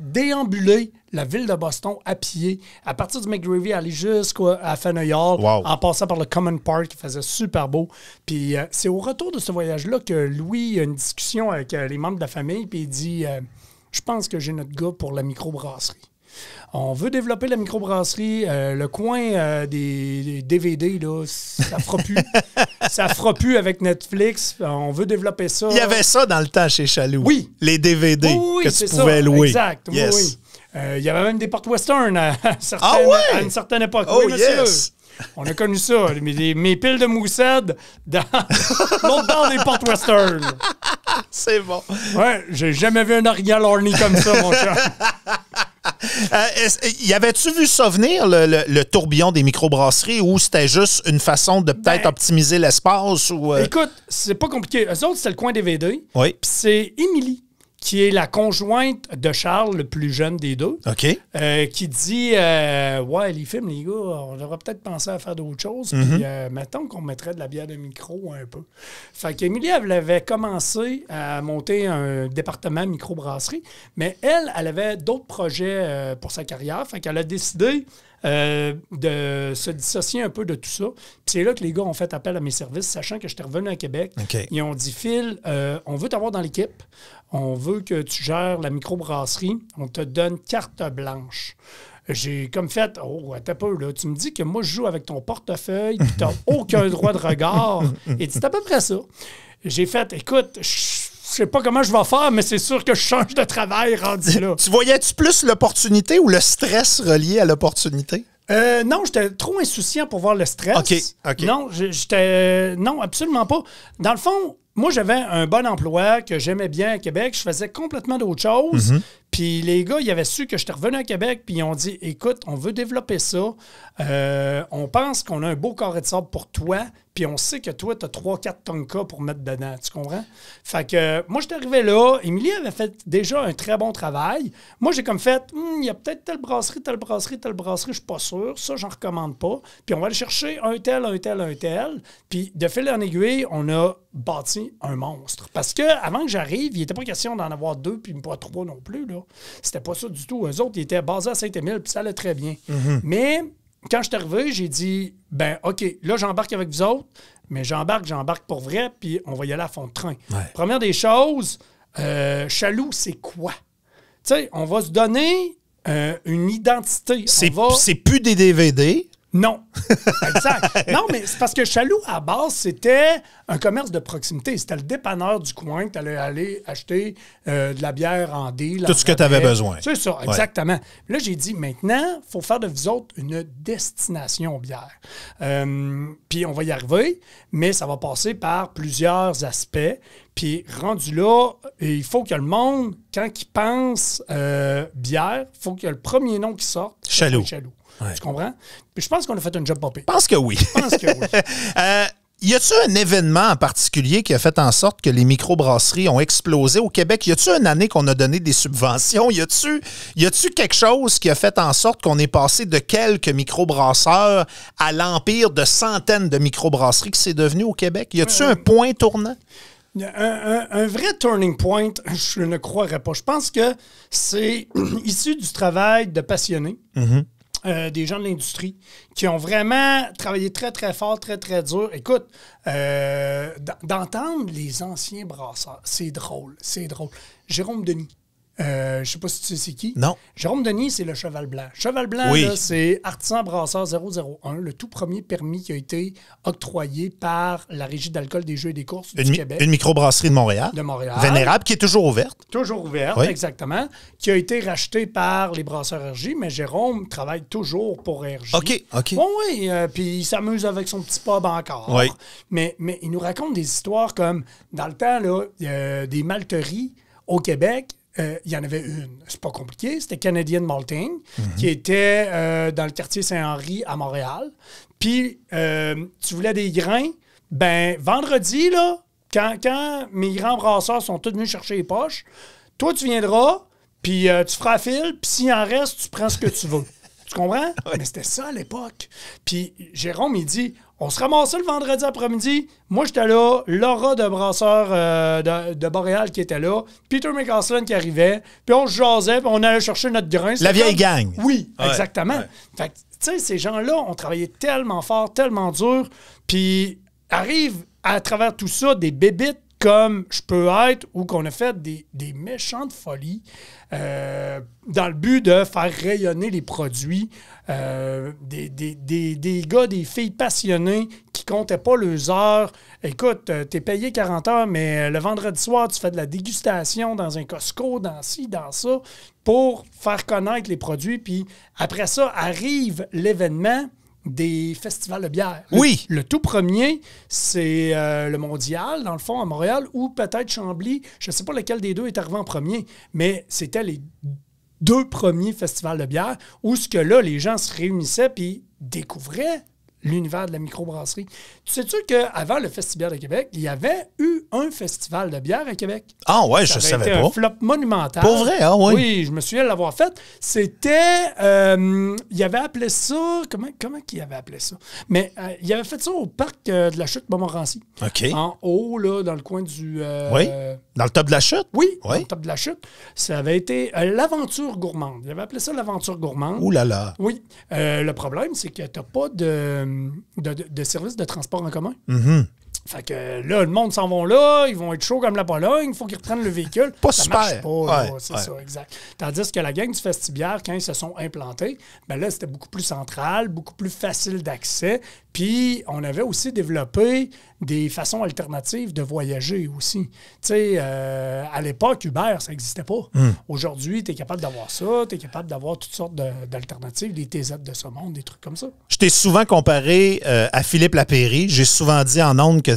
déambuler la ville de Boston à pied, à partir du McGreevy, aller jusqu'à Faneuil en passant par le Common Park, qui faisait super beau. Puis euh, c'est au retour de ce voyage-là que Louis a une discussion avec euh, les membres de la famille, puis il dit euh, Je pense que j'ai notre gars pour la microbrasserie. On veut développer la microbrasserie. le coin des, DVD, ça fera plus. [LAUGHS] fera plus avec Netflix. On veut développer ça. Il y avait ça dans le temps chez Chaloux. Oui. Les DVD que tu pouvais ça. Exact. Oui, euh, il y avait même des portes western à, [LAUGHS] ah une certaine époque. Oh, monsieur. On a connu ça, mes, piles de moussades dans, [LAUGHS] dans des portes western. [LAUGHS] C'est bon. Ouais, j'ai jamais vu un orignal orné comme ça, mon chat. Euh, y avait-tu vu ça venir, le, tourbillon des microbrasseries, ou c'était juste une façon de peut-être ben, optimiser l'espace? Euh? Écoute, c'est pas compliqué. Eux autres, c'est le coin des Oui. Puis c'est Émilie qui est la conjointe de Charles, le plus jeune des deux. Euh, qui dit euh, Ouais, les films, les gars, on devrait peut-être penser à faire d'autres choses. Puis, mm-hmm. euh, mettons qu'on mettrait de la bière de micro un peu. Fait qu'Émilie, avait commencé à monter un département micro brasserie, mais elle, elle avait d'autres projets pour sa carrière. Fait qu'elle a décidé. de se dissocier un peu de tout ça. Puis c'est là que les gars ont fait appel à mes services, sachant que j'étais revenu à Québec. Ils ont dit Phil, on veut t'avoir dans l'équipe on veut que tu gères la microbrasserie, on te donne carte blanche. J'ai comme fait, oh, t'as peu, là, tu me dis que moi, je joue avec ton portefeuille, tu n'as [LAUGHS] aucun droit de regard. Et c'est à peu près ça. J'ai fait, écoute, je sais pas comment je vais faire, mais c'est sûr que je change de travail rendu là. tu voyais-tu plus l'opportunité ou le stress relié à l'opportunité? Euh, non, j'étais trop insouciant pour voir le stress. OK, OK. Non, j'étais. Non, absolument pas. Dans le fond, moi, j'avais un bon emploi que j'aimais bien à Québec. Je faisais complètement d'autres choses. Mhm. Puis les gars, ils avaient su que j'étais revenu à Québec, puis ils ont dit écoute, on veut développer ça. Euh, on pense qu'on a un beau carré de sable pour toi puis on sait que toi, tu as 3-4 tonkas pour mettre dedans. Tu comprends? Fait que euh, moi, j'étais arrivé là. Émilie avait fait déjà un très bon travail. Moi, j'ai comme fait, hmm, il y a peut-être telle brasserie, telle brasserie, telle brasserie, je suis pas sûr. Ça, j'en recommande pas. Puis on va aller chercher un tel, un tel, un tel. Puis de fil en aiguille, on a bâti un monstre. Parce que avant que j'arrive, il n'était pas question d'en avoir deux puis pas trois non plus. Là. C'était pas ça du tout. Eux autres, ils étaient basés à Saint-Émile, puis ça allait très bien. Mm-hmm. Mais quand je suis arrivé, j'ai dit ben OK, là, j'embarque avec vous autres, mais j'embarque, j'embarque pour vrai, puis on va y aller à fond de train. Première des choses, euh, Chaloux, c'est quoi? Tu sais, on va se donner euh, une identité. C'est, va... c'est plus des DVD, non. [LAUGHS] exact. Non, mais c'est parce que Chaloux, à base, c'était un commerce de proximité. C'était le dépanneur du coin que tu allais aller acheter euh, de la bière en deal. Tout ce que tu avais besoin. C'est ça, exactement. Là, j'ai dit, maintenant, il faut faire de vous autres une destination bière. Euh, Puis on va y arriver, mais ça va passer par plusieurs aspects. Puis rendu là, euh, il faut que le monde, quand il pense euh, bière, il faut que le premier nom qui sorte, Chaloux. Chaloux. Je comprends? je pense qu'on a fait un job popé. Je pense que oui. Je pense que [LAUGHS] euh, Y a il un événement en particulier qui a fait en sorte que les microbrasseries ont explosé au Québec? Y a t il une année qu'on a donné des subventions? Y a-tu, il quelque chose qui a fait en sorte qu'on est passé de quelques microbrasseurs à l'empire de centaines de microbrasseries que c'est devenu au Québec? Y a-tu il euh, un point tournant? Un, vrai turning point, [LAUGHS] je ne croirais pas. Je pense que c'est [CLEARS THROAT] issu du travail de passionnés. Mm-hmm. Euh, des gens de l'industrie qui ont vraiment travaillé très, très fort, très, très dur. Écoute, euh, d'entendre les anciens brasseurs, c'est drôle, c'est drôle. Jérôme Denis, euh, je sais pas si tu sais qui. Non. Jérôme Denis, c'est le Cheval Blanc. Cheval Blanc, oui. c'est Artisan Brasseur 001, le tout premier permis qui a été octroyé par la Régie d'alcool des Jeux et des courses du Québec. Une microbrasserie de Montréal. De Montréal. Vénérable, qui est toujours ouverte. Toujours ouverte, exactement. Qui a été rachetée par les brasseurs RJ, mais Jérôme travaille toujours pour RJ. OK, OK. Bon, oui, euh, puis il s'amuse avec son petit pub encore. Mais, mais il nous raconte des histoires comme, dans le temps, là, euh, des malteries au Québec, euh, il y en avait une. C'est pas compliqué, c'était Canadian Malting, mhm. qui était euh, dans le quartier Saint-Henri à Montréal. Puis, euh, tu voulais des grains, ben vendredi, là, quand, quand mes grands brasseurs sont tous venus chercher les poches, toi, tu viendras, puis tu feras fil, puis s'il en reste, tu prends ce que tu veux. [LAUGHS] comprends? [LAUGHS] Mais c'était ça à l'époque. Puis Jérôme, il dit on se ramassait le vendredi après-midi. Moi, j'étais là. Laura de Brasseur euh, de, de, Boréal qui était là. Peter McCausland qui arrivait. Puis on se jasait. on allait chercher notre grain. La vieille gang. Oui, exactement. Fait que, tu sais, ces gens-là ont travaillé tellement fort, tellement dur. Puis arrivent à travers tout ça des bébites comme je peux être ou qu'on a fait des, méchantes folies euh, dans le but de faire rayonner les produits euh, des, gars, des filles passionnées qui comptaient pas leurs heures. Écoute, euh, t'es payé 40 heures, mais le vendredi soir, tu fais de la dégustation dans un Costco, dans ci, dans ça, pour faire connaître les produits. Puis après ça, arrive l'événement des festivals de bière. Oui. Le, tout premier, c'est euh, le Mondial, dans le fond, à Montréal, ou peut-être Chambly. Je ne sais pas lequel des deux est arrivé en premier, mais c'était les deux premiers festivals de bière où ce que là, les gens se réunissaient puis découvraient l'univers de la microbrasserie. Tu sais-tu qu'avant le Festival de Québec, il y avait eu un festival de bière à Québec? Ah ouais, je je savais pas. un flop monumental. Pour vrai, ah Oui, je me souviens de l'avoir fait. C'était... Euh, il avait appelé ça... Comment, comment il avait appelé ça? Mais euh, il avait fait ça au parc euh, de la Chute Montmorency. OK. En haut, là, dans le coin du... oui, dans le top de la Chute? Oui, oui. dans le top de la Chute. Ça avait été l'aventure gourmande. Il avait appelé ça l'aventure gourmande. Ouh là là. Oui. le problème, c'est que n'as pas de euh, de, services de transport en commun. Mhm. Fait que là, le monde s'en va là, ils vont être chauds comme la Pologne, il faut qu'ils reprennent le véhicule. pas ça super. c'est ça, exact. Tandis que la gang du Festibière, quand ils se sont implantés, ben là, c'était beaucoup plus central, beaucoup plus facile d'accès. Puis, on avait aussi développé des façons alternatives de voyager aussi. Tu sais, euh, à l'époque, Uber, ça n'existait pas. Hmm. Aujourd'hui, tu es capable d'avoir ça, tu es capable d'avoir toutes sortes d'alternatives, des TZ de ce monde, des trucs comme ça. Je t'ai souvent comparé euh, à Philippe Lapéry. J'ai souvent dit en ondes que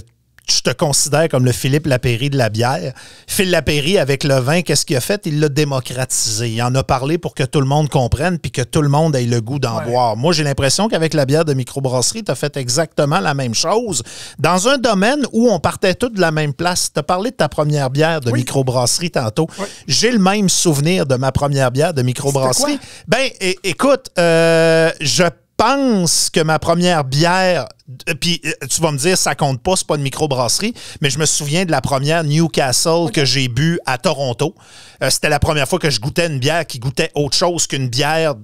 je te considère comme le Philippe Lapéry de la bière. Phil Lapéry, avec le vin, qu'est-ce qu'il a fait? Il l'a démocratisé. Il en a parlé pour que tout le monde comprenne puis que tout le monde ait le goût d'en boire. Moi, j'ai l'impression qu'avec la bière de microbrasserie, tu as fait exactement la même chose dans un domaine où on partait tous de la même place. Tu as parlé de ta première bière de microbrasserie tantôt. J'ai le même souvenir de ma première bière de microbrasserie. Ben, écoute, euh, je pense que ma première bière, euh, puis euh, tu vas me dire, ça compte pas, c'est pas une microbrasserie, mais je me souviens de la première Newcastle que j'ai bu à Toronto. Euh, c'était la première fois que je goûtais une bière qui goûtait autre chose qu'une bière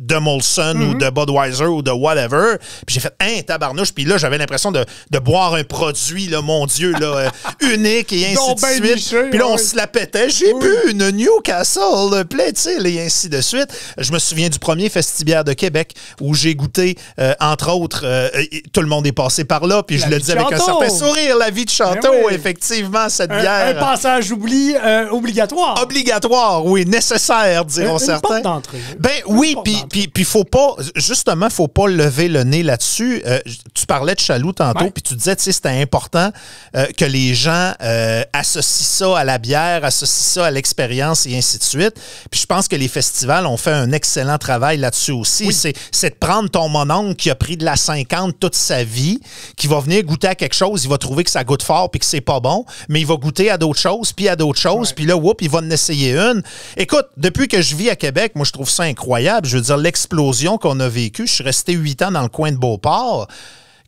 de Molson ou mhm. de Budweiser ou de whatever. Puis j'ai fait un hein, tabarnouche. Puis là, j'avais l'impression de, boire un produit, mon Dieu, là, euh, [LAUGHS] unique et ainsi de suite. puis là, on se la pétait. J'ai bu une Newcastle plaît-il et ainsi de suite. Je me souviens du premier festibiaire de Québec où j'ai goûté, euh, entre autres, euh, tout le monde est passé par là. Puis je le dis avec un certain sourire, la vie de ben Chanteau, effectivement, cette bière. Un passage oubli, obligatoire. Obligatoire, oui, nécessaire, diront certains. Porte ben oui, puis puis, puis, faut pas, justement, faut pas lever le nez là-dessus. Euh, tu parlais de Chaloux tantôt, puis tu disais, tu sais, c'était important euh, que les gens euh, associent ça à la bière, associent ça à l'expérience et ainsi de suite. Puis je pense que les festivals ont fait un excellent travail là-dessus aussi. C'est de prendre ton mononcle qui a pris de la 50 toute sa vie, qui va venir goûter à quelque chose, il va trouver que ça goûte fort puis que c'est pas bon, mais il va goûter à d'autres choses, puis à d'autres choses, puis là, whoop, il va en essayer une. Écoute, depuis que je vis à Québec, moi, je trouve ça incroyable. Je veux dire, l'explosion qu'on a vécue. Je suis resté huit ans dans le coin de Beauport.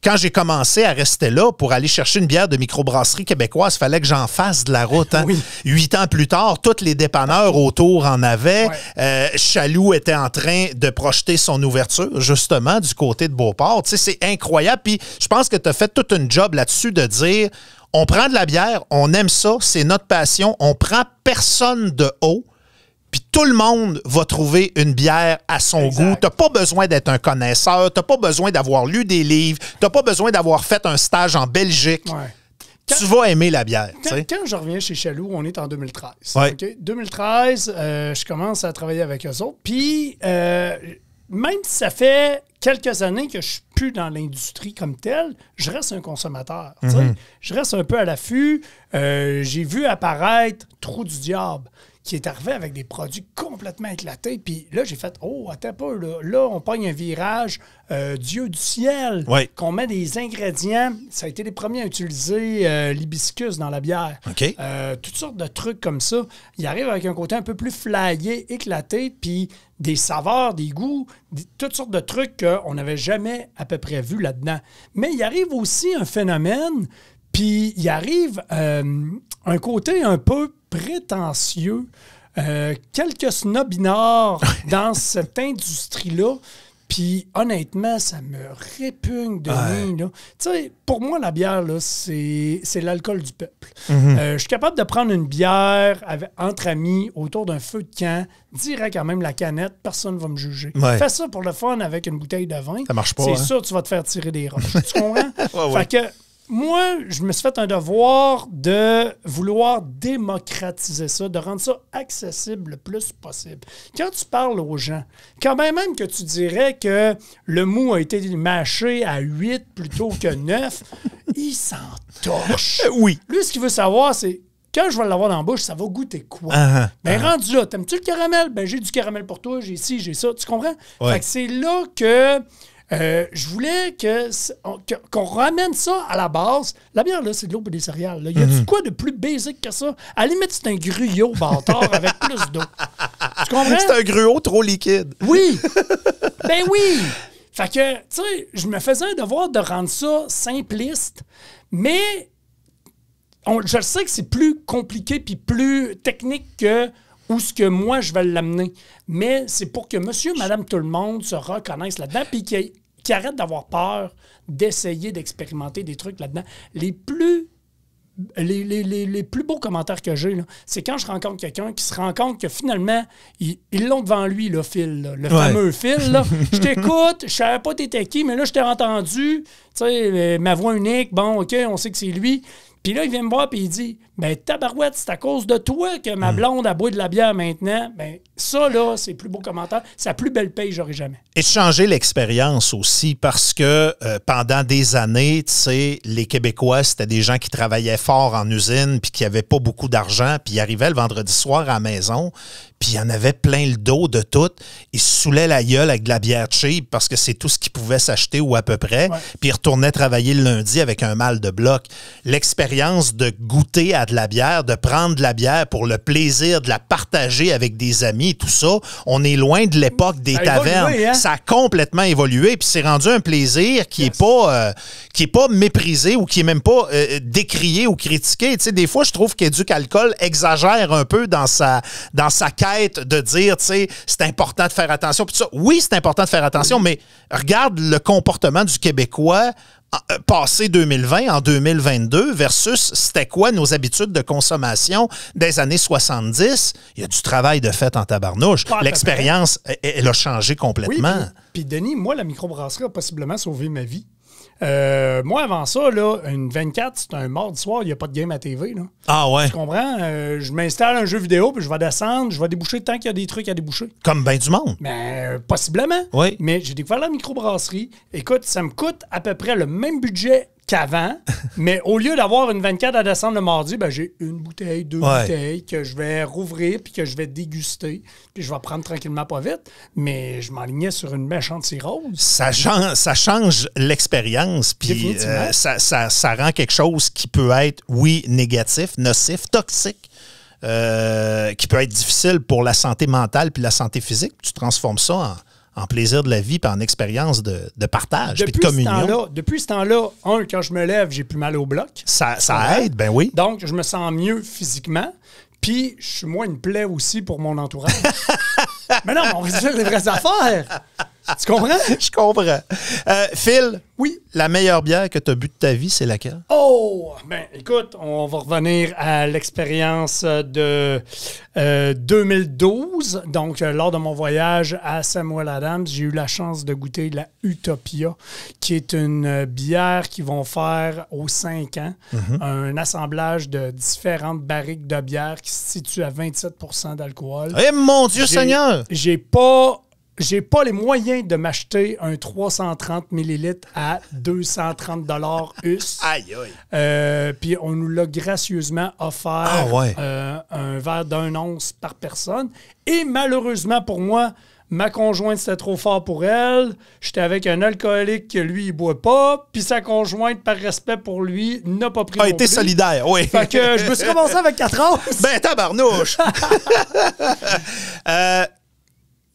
Quand j'ai commencé à rester là pour aller chercher une bière de microbrasserie québécoise, il fallait que j'en fasse de la route. Hein. Huit ans plus tard, tous les dépanneurs autour en avaient. Euh, Chaloux était en train de projeter son ouverture, justement, du côté de Beauport. Tu c'est incroyable. Puis je pense que tu as fait toute une job là-dessus de dire on prend de la bière, on aime ça, c'est notre passion, on prend personne de haut tout le monde va trouver une bière à son goût. goût. n'as pas besoin d'être un connaisseur, n'as pas besoin d'avoir lu des livres, n'as pas besoin d'avoir fait un stage en Belgique. tu vas aimer la bière. Quand, je reviens chez Chaloux, on est en 2013. 2013, euh, je commence à travailler avec eux autres. Puis, euh, même si ça fait quelques années que je suis plus dans l'industrie comme telle, je reste un consommateur. Mhm. Je reste un peu à l'affût. Euh, j'ai vu apparaître Trou du Diable qui est arrivé avec des produits complètement éclatés. Puis là, j'ai fait Oh, attends pas, là, là on pogne un virage euh, Dieu du ciel, qu'on met des ingrédients. Ça a été les premiers à utiliser euh, l'hibiscus dans la bière. Euh, toutes sortes de trucs comme ça. Il arrive avec un côté un peu plus flyé, éclaté, puis des saveurs, des goûts, toutes sortes de trucs qu'on n'avait jamais à peu près vu là-dedans. Mais il arrive aussi un phénomène, puis il arrive un côté un peu prétentieux, euh, quelques snobinards [LAUGHS] dans cette industrie-là. Puis honnêtement, ça me répugne de ouais. Tu sais, pour moi, la bière, c'est, l'alcool du peuple. Mhm. Euh, je suis capable de prendre une bière avec, entre amis autour d'un feu de camp, direct quand même la canette, personne ne va me juger. Fais ça pour le fun avec une bouteille de vin. Ça marche pas. C'est hein? sûr, tu vas te faire tirer des roches. [LAUGHS] tu comprends? fait que moi, je me suis fait un devoir de vouloir démocratiser ça, de rendre ça accessible le plus possible. Quand tu parles aux gens, quand même, même que tu dirais que le mou a été mâché à 8 plutôt que 9, [LAUGHS] il s'en torche. Euh, oui. Lui, ce qu'il veut savoir, c'est quand je vais l'avoir dans la bouche, ça va goûter quoi? Ah, ah, ben, ah. rendu là, t'aimes-tu le caramel? Ben, j'ai du caramel pour toi, j'ai ci, j'ai ça. Tu comprends? Fait que c'est là que euh, je voulais que, qu'on ramène ça à la base. La bière, là, c'est de l'eau pour des céréales. Il Y a du mhm. quoi de plus basique que ça? À la limite, c'est un gruyot bâtard avec [LAUGHS] plus d'eau. Tu comprends? C'est un gruyot trop liquide. Oui! [LAUGHS] ben oui! Fait que, tu sais, je me faisais un devoir de rendre ça simpliste, mais je sais que c'est plus compliqué puis plus technique que ou ce que moi, je vais l'amener. Mais c'est pour que monsieur, madame, tout le monde se reconnaisse là-dedans, puis qu'il arrête d'avoir peur d'essayer d'expérimenter des trucs là-dedans. Les plus les, plus beaux commentaires que j'ai, c'est quand je rencontre quelqu'un qui se rend compte que finalement, ils l'ont devant lui, le fil, le fameux fil. [LAUGHS] je t'écoute, je savais pas t'étais qui, mais là, je t'ai entendu, tu euh, ma voix unique, bon, OK, on sait que c'est lui. Puis là, il vient me voir, puis il dit ben, tabarouette, c'est à cause de toi que ma hmm. blonde a boit de la bière maintenant. Ben, ça, là, c'est le plus beau commentaire. C'est la plus belle paye que j'aurais jamais. Et changer l'expérience aussi, parce que euh, pendant des années, tu sais, les Québécois, c'était des gens qui travaillaient fort en usine, puis qui n'avaient pas beaucoup d'argent, puis ils arrivaient le vendredi soir à la maison, puis ils en avaient plein le dos de tout. Ils se saoulaient la gueule avec de la bière cheap, parce que c'est tout ce qu'ils pouvaient s'acheter ou à peu près, puis ils retournaient travailler le lundi avec un mal de bloc. L'expérience de goûter à de la bière, de prendre de la bière pour le plaisir de la partager avec des amis, tout ça, on est loin de l'époque des tavernes. Hein? Ça a complètement évolué, puis c'est rendu un plaisir qui n'est pas, euh, pas méprisé ou qui n'est même pas euh, décrié ou critiqué. des fois, je trouve qu'Éduc Alcool exagère un peu dans sa, dans sa quête de dire, tu c'est important de faire attention. oui, c'est important de faire attention, mais regarde le comportement du Québécois ah, euh, passé 2020 en 2022 versus c'était quoi nos habitudes de consommation des années 70, il y a du travail de fait en tabarnouche. L'expérience, e-, e-, elle, a changé complètement. puis, puis, Denis, moi, la microbrasserie a possiblement sauvé ma vie. Euh, moi, avant ça, là, une 24, c'est un du soir, il n'y a pas de game à TV. Ah ouais? Tu comprends? Euh, je m'installe un jeu vidéo, puis je vais descendre, je vais déboucher tant qu'il y a des trucs à déboucher. Comme ben du monde. Ben euh, possiblement. Oui. Mais j'ai découvert la microbrasserie. Écoute, ça me coûte à peu près le même budget qu'avant, [LAUGHS] mais au lieu d'avoir une 24 à descendre le mardi, ben, j'ai une bouteille, deux bouteilles que je vais rouvrir puis que je vais déguster, puis je vais prendre tranquillement pas vite, mais je m'alignais sur une méchante cirrhose. Ça change, ça change l'expérience, puis euh, ça, rend quelque chose qui peut être, oui, négatif, nocif, toxique. Euh, qui peut être difficile pour la santé mentale puis la santé physique. Tu transformes ça en en plaisir de la vie et en expérience de, partage et de communion. Ce depuis ce temps-là, un, quand je me lève, j'ai plus mal au bloc. Ça, aide, ben oui. Donc, je me sens mieux physiquement. Puis, je suis moins une plaie aussi pour mon entourage. [LAUGHS] mais non, on se les vraies affaires tu comprends? [LAUGHS] Je comprends. Euh, Phil, oui. La meilleure bière que tu as bu de ta vie, c'est laquelle? Oh! Ben, écoute, on va revenir à l'expérience de 2012. Euh, Donc, euh, lors de mon voyage à Samuel Adams, j'ai eu la chance de goûter la Utopia, qui est une bière qu'ils vont faire aux 5 ans. Mhm. Un assemblage de différentes barriques de bière qui se situe à 27 d'alcool. Eh mon Dieu Seigneur! J'ai pas j'ai pas les moyens de m'acheter un 330 ml à 230 dollars US. Aïe aïe. Euh, puis on nous l'a gracieusement offert ah, euh, un verre d'un once par personne. Et malheureusement pour moi, ma conjointe c'était trop fort pour elle. J'étais avec un alcoolique que lui il boit pas. Puis sa conjointe par respect pour lui n'a pas pris. A été solidaire, oui. Fait que je me suis commencé avec 4 ans. [LAUGHS] Ben tabarnouche. [LAUGHS] [LAUGHS] euh,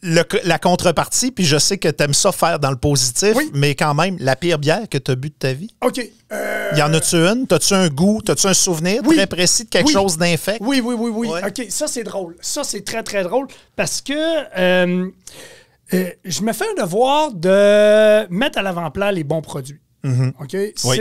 la contrepartie, puis je sais que aimes ça faire dans le positif, mais quand même, la pire bière que as bu de ta vie. OK. Euh, y en a-tu une? T'as-tu un goût? T'as-tu un souvenir très précis de quelque chose d'infect? Oui, oui, oui, oui. OK, ça, c'est drôle. Ça, c'est très, très drôle parce que euh, euh, je me fais un devoir de mettre à l'avant-plan les bons produits. Mhm.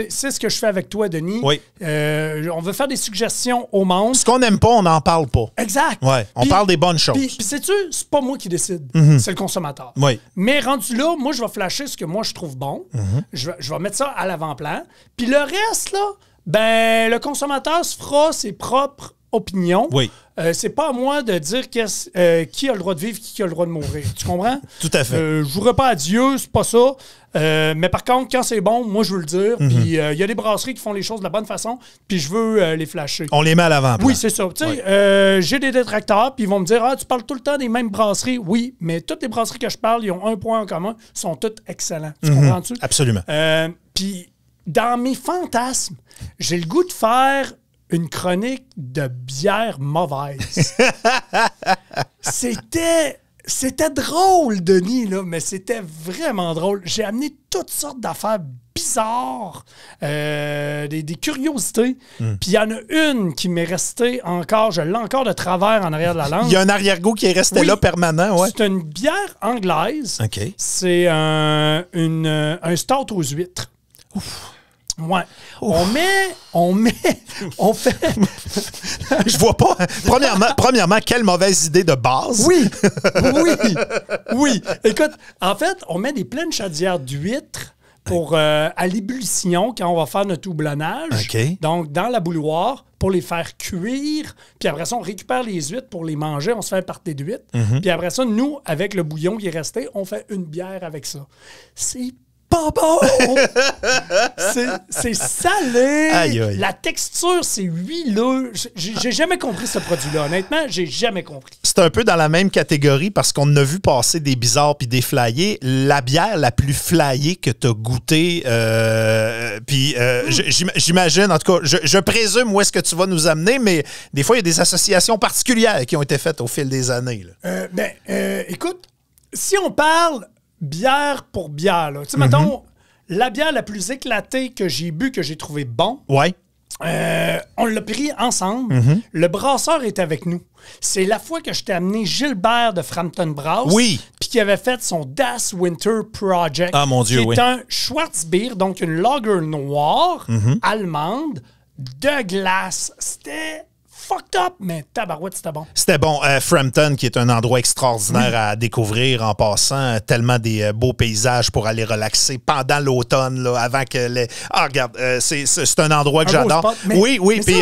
C'est ce que je fais avec toi, Denis. Euh, on veut faire des suggestions au monde. Ce qu'on n'aime pas, on n'en parle pas. Exact. On parle des bonnes choses. Puis, sais-tu, c'est pas moi qui décide, mhm. c'est le consommateur. Mais rendu là, moi, je vais flasher ce que moi je trouve bon. Mhm. je, vais mettre ça à l'avant-plan. Puis le reste, là, ben, le consommateur se fera ses propres opinion. Oui. Euh, c'est pas à moi de dire euh, qui a le droit de vivre, qui a le droit de mourir. Tu comprends? [LAUGHS] Tout à fait. Euh, je jouerai pas à Dieu, c'est pas ça. mais par contre, quand c'est bon, moi je veux le dire. Mhm. Puis il y a des brasseries qui font les choses de la bonne façon, puis je veux les flasher. On les met à l'avant. Oui, c'est ça. j'ai des détracteurs, puis ils vont me dire Ah, tu parles tout le temps des mêmes brasseries. Oui, mais toutes les brasseries que je parle, ils ont un point en commun, sont toutes excellentes. Tu mhm. comprends-tu? Absolument. puis dans mes fantasmes, j'ai le goût de faire une chronique de bière mauvaise. [LAUGHS] c'était. C'était drôle, Denis, mais c'était vraiment drôle. J'ai amené toutes sortes d'affaires bizarres, euh, des, curiosités. Hmm. Puis il y en a une qui m'est restée encore, je l'ai encore de travers en arrière de la langue. Il y a un arrière go qui est resté là permanent, ouais. C'est une bière anglaise. OK. C'est un, une, un start aux huîtres. Ouf. Ouais. On met, on met, [LAUGHS] on fait. [LAUGHS] je vois pas. Premièrement, premièrement, quelle mauvaise idée de base. Oui, [LAUGHS] oui, oui. Écoute, en fait, on met des pleines chaudières d'huîtres pour euh, à l'ébullition quand on va faire notre houblonnage. OK. Donc, dans la bouilloire, pour les faire cuire. Puis après ça, on récupère les huîtres pour les manger. On se fait un party d'huîtres. Mhm. Puis après ça, nous, avec le bouillon qui est resté, on fait une bière avec ça. C'est [LAUGHS] c'est salé! La texture, c'est huileux. J'ai jamais compris ce produit-là. Honnêtement, j'ai jamais compris. C'est un peu dans la même catégorie parce qu'on a vu passer des bizarres puis des flyés. La bière la plus flyée que tu as goûtée, euh, puis euh, mm. j'imagine, en tout cas, je, présume où est-ce que tu vas nous amener, mais des fois, il y a des associations particulières qui ont été faites au fil des années. Euh, ben, écoute, si on parle bière pour bière. Tu sais, mhm. la bière la plus éclatée que j'ai bu, que j'ai trouvé bon. Ouais. Euh, on l'a pris ensemble. Mhm. Le brasseur est avec nous. C'est la fois que je t'ai amené Gilbert de Frampton Brass. Oui. Puis qui avait fait son Das Winter Project. Ah mon Dieu, qui un Schwarzbier, donc une lager noire mhm. allemande de glace. C'était fucked up, mais tabarouette, c'était bon. C'était bon. Euh, Frampton, qui est un endroit extraordinaire à découvrir en passant, euh, tellement des euh, beaux paysages pour aller relaxer pendant l'automne, avant que les. Ah, regarde, c'est un endroit que j'adore. Oui, oui, puis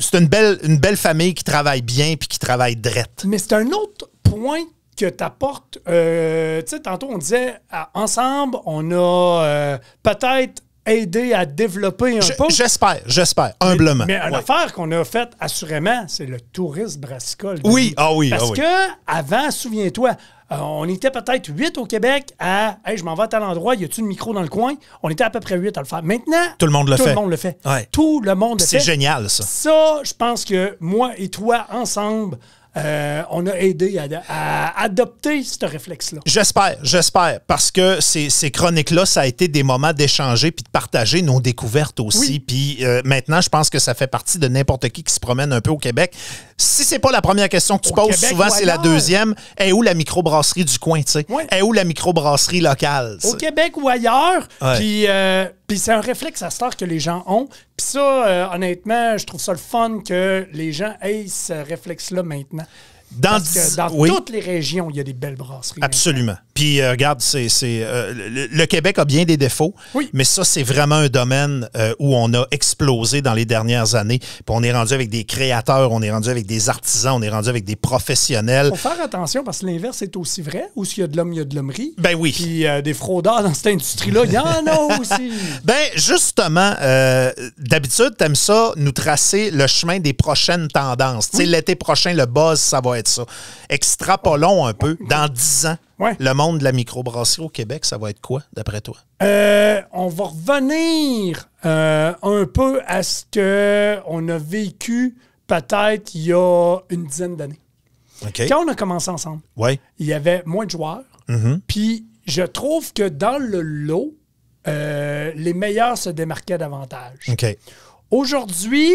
c'est une, belle, une belle famille qui travaille bien puis qui travaille drette. Mais c'est un autre point que tu apportes. tu sais, tantôt, on disait, ensemble, on a peut-être aider à développer un peu. J'espère, j'espère, humblement. Mais, l'affaire qu'on a faite, assurément, c'est le tourisme brassicole. Oui, ah oui, Parce ah oui. que avant, souviens-toi, euh, on était peut-être huit au Québec à Hey, je m'en vais à tel endroit, y a-tu une micro dans le coin On était à peu près huit à le faire. Maintenant, tout le monde le fait. Tout le monde le fait. Tout le monde le fait. C'est génial, ça. Ça, je pense que moi et toi, ensemble, euh, on a aidé à, adopter ce réflexe-là. J'espère, j'espère, parce que ces, ces chroniques-là, ça a été des moments d'échanger puis de partager nos découvertes aussi. Puis euh, maintenant, je pense que ça fait partie de n'importe qui qui se promène un peu au Québec. Si c'est pas la première question que tu poses, souvent c'est la deuxième. Est où la microbrasserie du coin, tu sais? Oui. Est où la microbrasserie locale? Au Québec ou ailleurs. Puis. Euh, puis c'est un réflexe à star que les gens ont. Puis ça, euh, honnêtement, je trouve ça le fun que les gens aient ce réflexe-là maintenant. Dans, dans toutes les régions, il y a des belles brasseries. Absolument. Puis euh, regarde, c'est euh, le, Québec a bien des défauts, oui. mais ça, c'est vraiment un domaine euh, où on a explosé dans les dernières années. Puis on est rendu avec des créateurs, on est rendu avec des artisans, on est rendu avec des professionnels. faut faire attention parce que l'inverse est aussi vrai. Où s'il y a de l'homme, il y a de l'hommerie. Ben oui. Puis des fraudeurs dans cette industrie-là, il y en a aussi. [LAUGHS] Ben justement, d'habitude, t'aimes ça, nous tracer le chemin des prochaines tendances. l'été prochain, le buzz, ça va être ça. Extrapolons un peu. Dans dix ans, le monde de la microbrasserie au Québec, ça va être quoi, d'après toi? Euh, on va revenir euh, un peu à ce qu'on a vécu peut-être il y a une dizaine d'années. Quand on a commencé ensemble, il y avait moins de joueurs. Mm-hmm. Puis je trouve que dans le lot, euh, les meilleurs se démarquaient davantage. Aujourd'hui,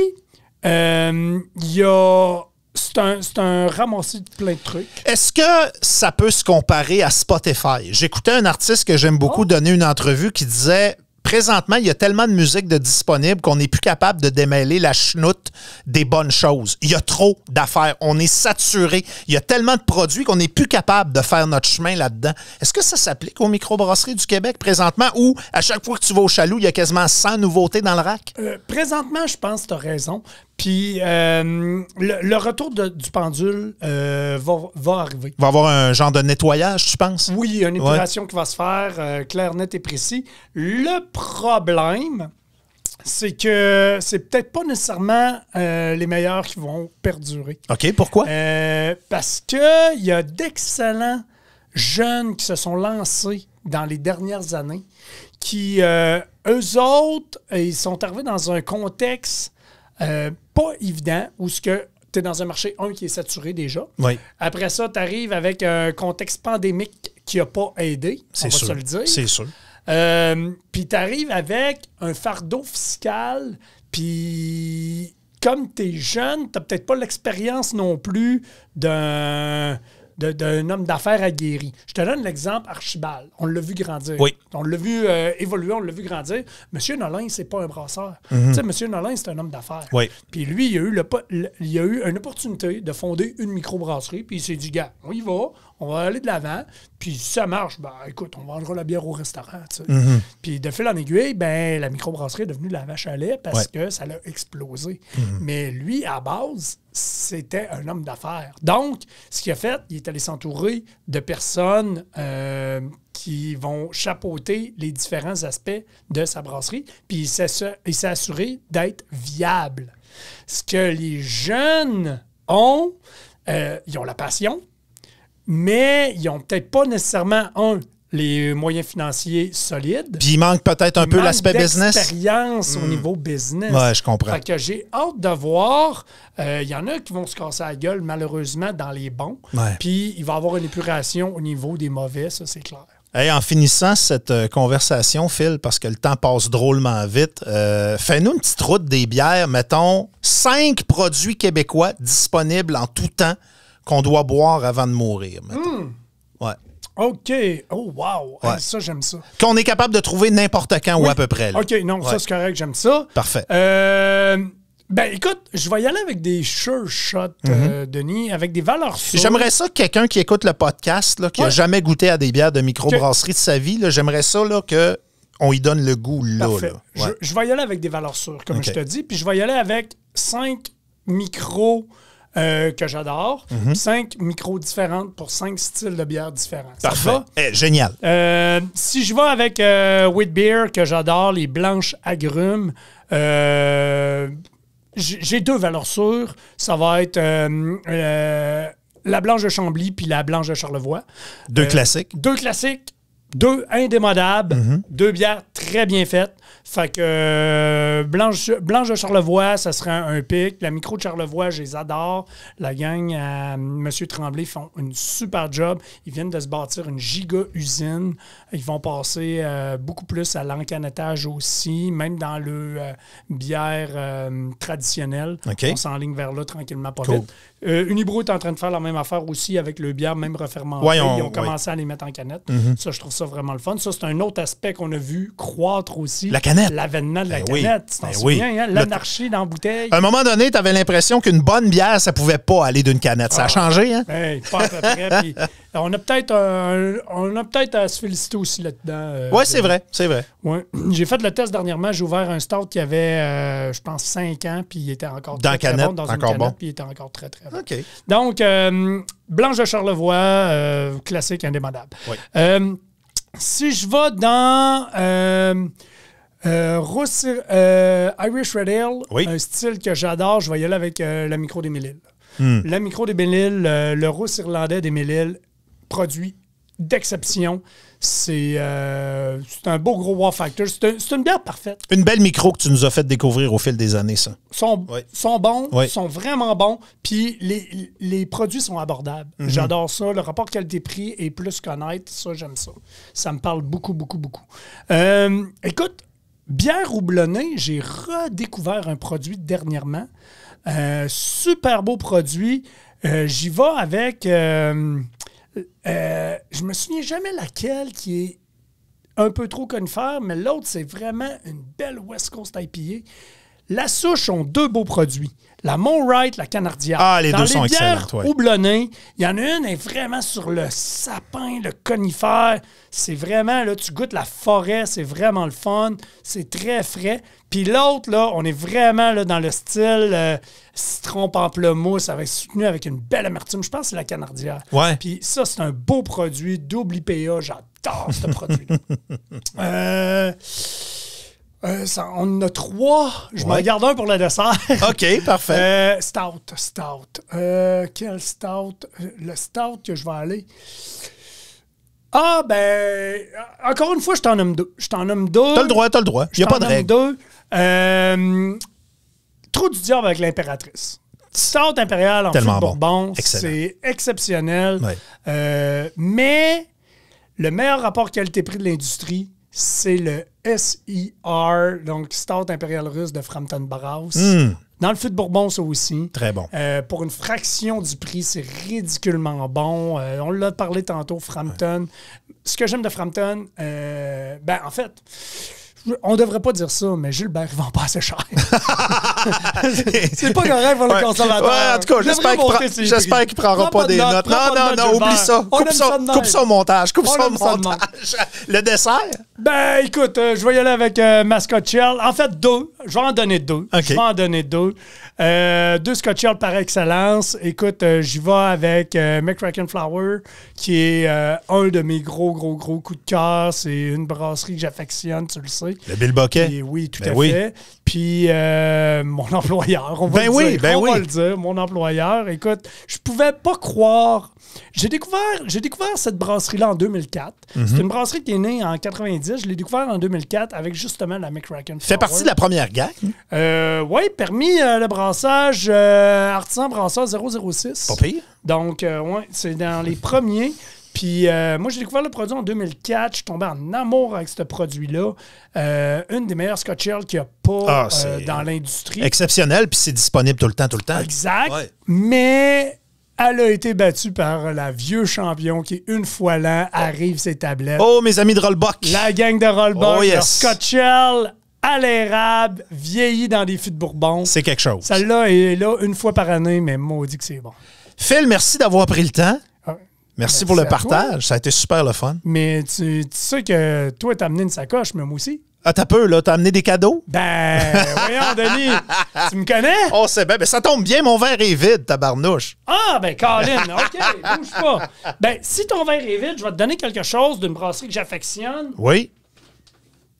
il y a c'est un, ramassis de plein de trucs. Est-ce que ça peut se comparer à Spotify? J'écoutais un artiste que j'aime beaucoup oh. donner une entrevue qui disait présentement, il y a tellement de musique de disponible qu'on n'est plus capable de démêler la chenoute des bonnes choses. Il y a trop d'affaires. On est saturé. Il y a tellement de produits qu'on n'est plus capable de faire notre chemin là-dedans. Est-ce que ça s'applique aux microbrasseries du Québec présentement ou à chaque fois que tu vas au chalou, il y a quasiment 100 nouveautés dans le rack? Euh, présentement, je pense que tu as raison. Puis euh, le, retour du pendule euh, va, va, arriver. va y avoir un genre de nettoyage, tu penses? Oui, une épuration qui va se faire, clair, net et précis. Le problème, c'est que c'est peut-être pas nécessairement euh, les meilleurs qui vont perdurer. OK, pourquoi? Euh, parce qu'il y a d'excellents jeunes qui se sont lancés dans les dernières années, qui, euh, eux autres, ils sont arrivés dans un contexte pas évident où ce que tu es dans un marché, un, qui est saturé déjà. Oui. Après ça, tu arrives avec un contexte pandémique qui n'a pas aidé, on va se le dire. C'est sûr. Euh, puis tu arrives avec un fardeau fiscal, puis comme tu es jeune, tu peut-être pas l'expérience non plus d'un d'un homme d'affaires aguerri. Je te donne l'exemple Archibald. On l'a vu grandir. Oui. On l'a vu euh, évoluer, on l'a vu grandir. Monsieur Nolin, c'est pas un brasseur. Mhm. Monsieur Nolin, c'est un homme d'affaires. Puis lui, il a, eu le, il a eu une opportunité de fonder une microbrasserie, puis il s'est dit, gars, on y va, on va aller de l'avant. Puis ça marche, ben écoute, on vendra la bière au restaurant. Mm-hmm. Puis de fil en aiguille, ben la microbrasserie est devenue la vache à lait parce que ça l'a explosé. Mm-hmm. Mais lui, à base, c'était un homme d'affaires. Donc, ce qu'il a fait, il est allé s'entourer de personnes euh, qui vont chapeauter les différents aspects de sa brasserie, puis il s'est assuré d'être viable. Ce que les jeunes ont, euh, ils ont la passion, mais ils n'ont peut-être pas nécessairement, un, les moyens financiers solides. Puis il manque peut-être un peu l'aspect business. expérience au hmm. niveau business. Ouais, je comprends. Fait que j'ai hâte de voir. Il euh, y en a qui vont se casser la gueule, malheureusement, dans les bons. Puis il va y avoir une épuration au niveau des mauvais, ça, c'est clair. Et en finissant cette euh, conversation, Phil, parce que le temps passe drôlement vite, euh, fais-nous une petite route des bières. Mettons cinq produits québécois disponibles en tout temps qu'on doit boire avant de mourir. Hmm. Ouais. OK. Oh, wow. Ça, j'aime ça. Qu'on est capable de trouver n'importe quand ou à peu près. OK, non, ça, c'est correct. J'aime ça. Parfait. Euh, ben, écoute, je vais y aller avec des sure shots, euh, mhm. Denis, avec des valeurs sûres. J'aimerais ça quelqu'un qui écoute le podcast, qui n'a jamais goûté à des bières de microbrasserie de sa vie, j'aimerais ça là, que on y donne le goût là. Parfait. Je, vais y aller avec des valeurs sûres, comme je te dis, puis je vais y aller avec cinq micros euh, que j'adore. Mhm. Cinq micros différentes pour cinq styles de bière différents. Parfait. Eh, génial. Euh, si je vais avec euh, Whitbeer, que j'adore, les blanches agrumes, j'ai deux valeurs sûres. Ça va être la blanche de Chambly puis la blanche de Charlevoix. Deux classiques. Deux classiques. Deux indémodables. Mhm. Deux bières très bien faites. Fait que euh, Blanche, Blanche de Charlevoix, ça serait un, pic. La micro de Charlevoix, je les adore. La gang euh, Monsieur Tremblay font une super job. Ils viennent de se bâtir une giga usine. Ils vont passer euh, beaucoup plus à l'encanetage aussi, même dans le bière traditionnelle. On On s'enligne vers là tranquillement, pas cool. vite. Unibro est en train de faire la même affaire aussi avec le bière, même refermenté. Ils ont commencé à les mettre en canette. Mhm. Ça, je trouve ça vraiment le fun. Ça, c'est un autre aspect qu'on a vu croître aussi. La canette. L'avènement de la ben canette, ben oui. tu hein? l'anarchie dans la bouteille. À un moment donné, tu avais l'impression qu'une bonne bière, ça pouvait pas aller d'une canette. Ça a ah. changé, hein? Ben, [LAUGHS] on a peut-être on a peut-être à se féliciter aussi là-dedans. Euh, oui, c'est vrai, c'est vrai. [CLEARS THROAT] J'ai fait le test dernièrement, j'ai ouvert un stout qui avait, euh, je pense, cinq ans, puis il était encore dans très, Dans encore une canette, puis il était encore très, très bon. OK. Donc, euh, Blanche de Charlevoix, classique, indémodable. si je vais dans... Euh, euh, Irish Red Ale, un style que j'adore. Je vais y aller avec euh, la micro des hmm. La micro des le Rousse irlandais des produit d'exception. C'est un beau gros War factor. C'est une bière parfaite. Une belle micro que tu nous as fait découvrir au fil des années, ça. Sont, sont bons, ils sont vraiment bons, puis les, produits sont abordables. Mhm. J'adore ça. Le rapport qualité-prix est plus qu'honnête. Ça, j'aime ça. Ça me parle beaucoup, beaucoup, beaucoup. écoute, Bière houblonnée, j'ai redécouvert un produit dernièrement. Euh, super beau produit. Euh, j'y vais avec. je euh, je me souviens jamais laquelle qui est un peu trop conifère, mais l'autre, c'est vraiment une belle West Coast IPA. La Souche ont deux beaux produits. La Wright, la Canardia. Ah, les deux sont excellents. houblonnées, il y en a une est vraiment sur le sapin, le conifère. C'est vraiment, là, tu goûtes la forêt, c'est vraiment le fun. C'est très frais. Puis l'autre, là, on est vraiment là, dans le style euh, citron pamplemousse, avec, soutenu avec une belle amertume. Je pense que c'est la canardière. Ouais. Puis ça, c'est un beau produit, double IPA. J'adore ce produit [LAUGHS] Euh, euh, on en a trois. Je me m'en garde un pour le dessert. [LAUGHS] OK, parfait. Euh, stout, stout. Euh, quel stout? Le stout que je vais aller. Ah, ben, encore une fois, je t'en nomme deux. Je t'en nomme deux. T'as le droit, t'as le droit. Il n'y a pas de règle. du diable avec l'impératrice. Stout impérial en Tellement Bourbon. C'est exceptionnel. mais le meilleur rapport qualité-prix de l'industrie, c'est le SIR, donc Start impérial russe de Frampton Browse. Hmm. Dans le fût de Bourbon, ça aussi. Très bon. Euh, pour une fraction du prix, c'est ridiculement bon. Euh, on l'a parlé tantôt, Frampton. Ce que j'aime de Frampton, euh, ben en fait, on devrait pas dire ça, mais Gilbert, ne vend pas assez cher. [LAUGHS] c'est pas correct pour le conservateur. en tout cas, j'espère qu'il ne prendra pas, des notes. Non, non, non, oublie ça. coupe, son, montage. Coupe son montage. le dessert? Ben, écoute, euh, je vais y aller avec euh, ma Scotch En fait, deux. Je vais en donner deux. Je vais en donner deux. Euh, deux Scotch par excellence. Écoute, euh, j'y vais avec McCracken Flower, qui est un de mes gros, gros, gros coups de cœur. C'est une brasserie que j'affectionne, tu le sais. Le Bill Boquet. oui, tout ben à fait. Puis euh, mon [LAUGHS] employeur, on va ben ben le dire. mon employeur. Écoute, je pouvais pas croire. J'ai découvert, j'ai découvert cette brasserie-là en 2004. Mhm. C'est une brasserie qui est née en 90. Je l'ai découvert en 2004 avec justement la McCracken. Fait partie de la première gang. Euh, oui, permis euh, le brassage artisan brasseur 006. Pas pire. Donc, c'est dans les premiers. Puis euh, moi, j'ai découvert le produit en 2004. Je suis tombé en amour avec ce produit-là. Euh, une des meilleures Scotch qu'il n'y a pas ah, euh, dans l'industrie. Exceptionnel, puis c'est disponible tout le temps, tout le temps. Exact. Mais elle a été battue par la vieux champion qui, une fois l'an, arrive ses tablettes. Oh, mes amis de Rollbox! La gang de Rollbox. oh, yes. à l'érable, vieilli dans des fûts de Bourbon. C'est quelque chose. Celle-là est là une fois par année, mais maudit que c'est bon. Phil, merci d'avoir pris le temps. Merci ben, pour le partage. Ça a été super le fun. Mais tu, sais que toi, t'as amené une sacoche, mais moi aussi. Ah, t'as peu, là. T'as amené des cadeaux? Ben, voyons, Denis. [LAUGHS] tu me connais? Oh c'est bien. Ben, ça tombe bien, mon verre est vide, barnouche! Ah, ben, Colin, [LAUGHS] OK, bouge pas. Ben, si ton verre est vide, je vais te donner quelque chose d'une brasserie que j'affectionne. Oui.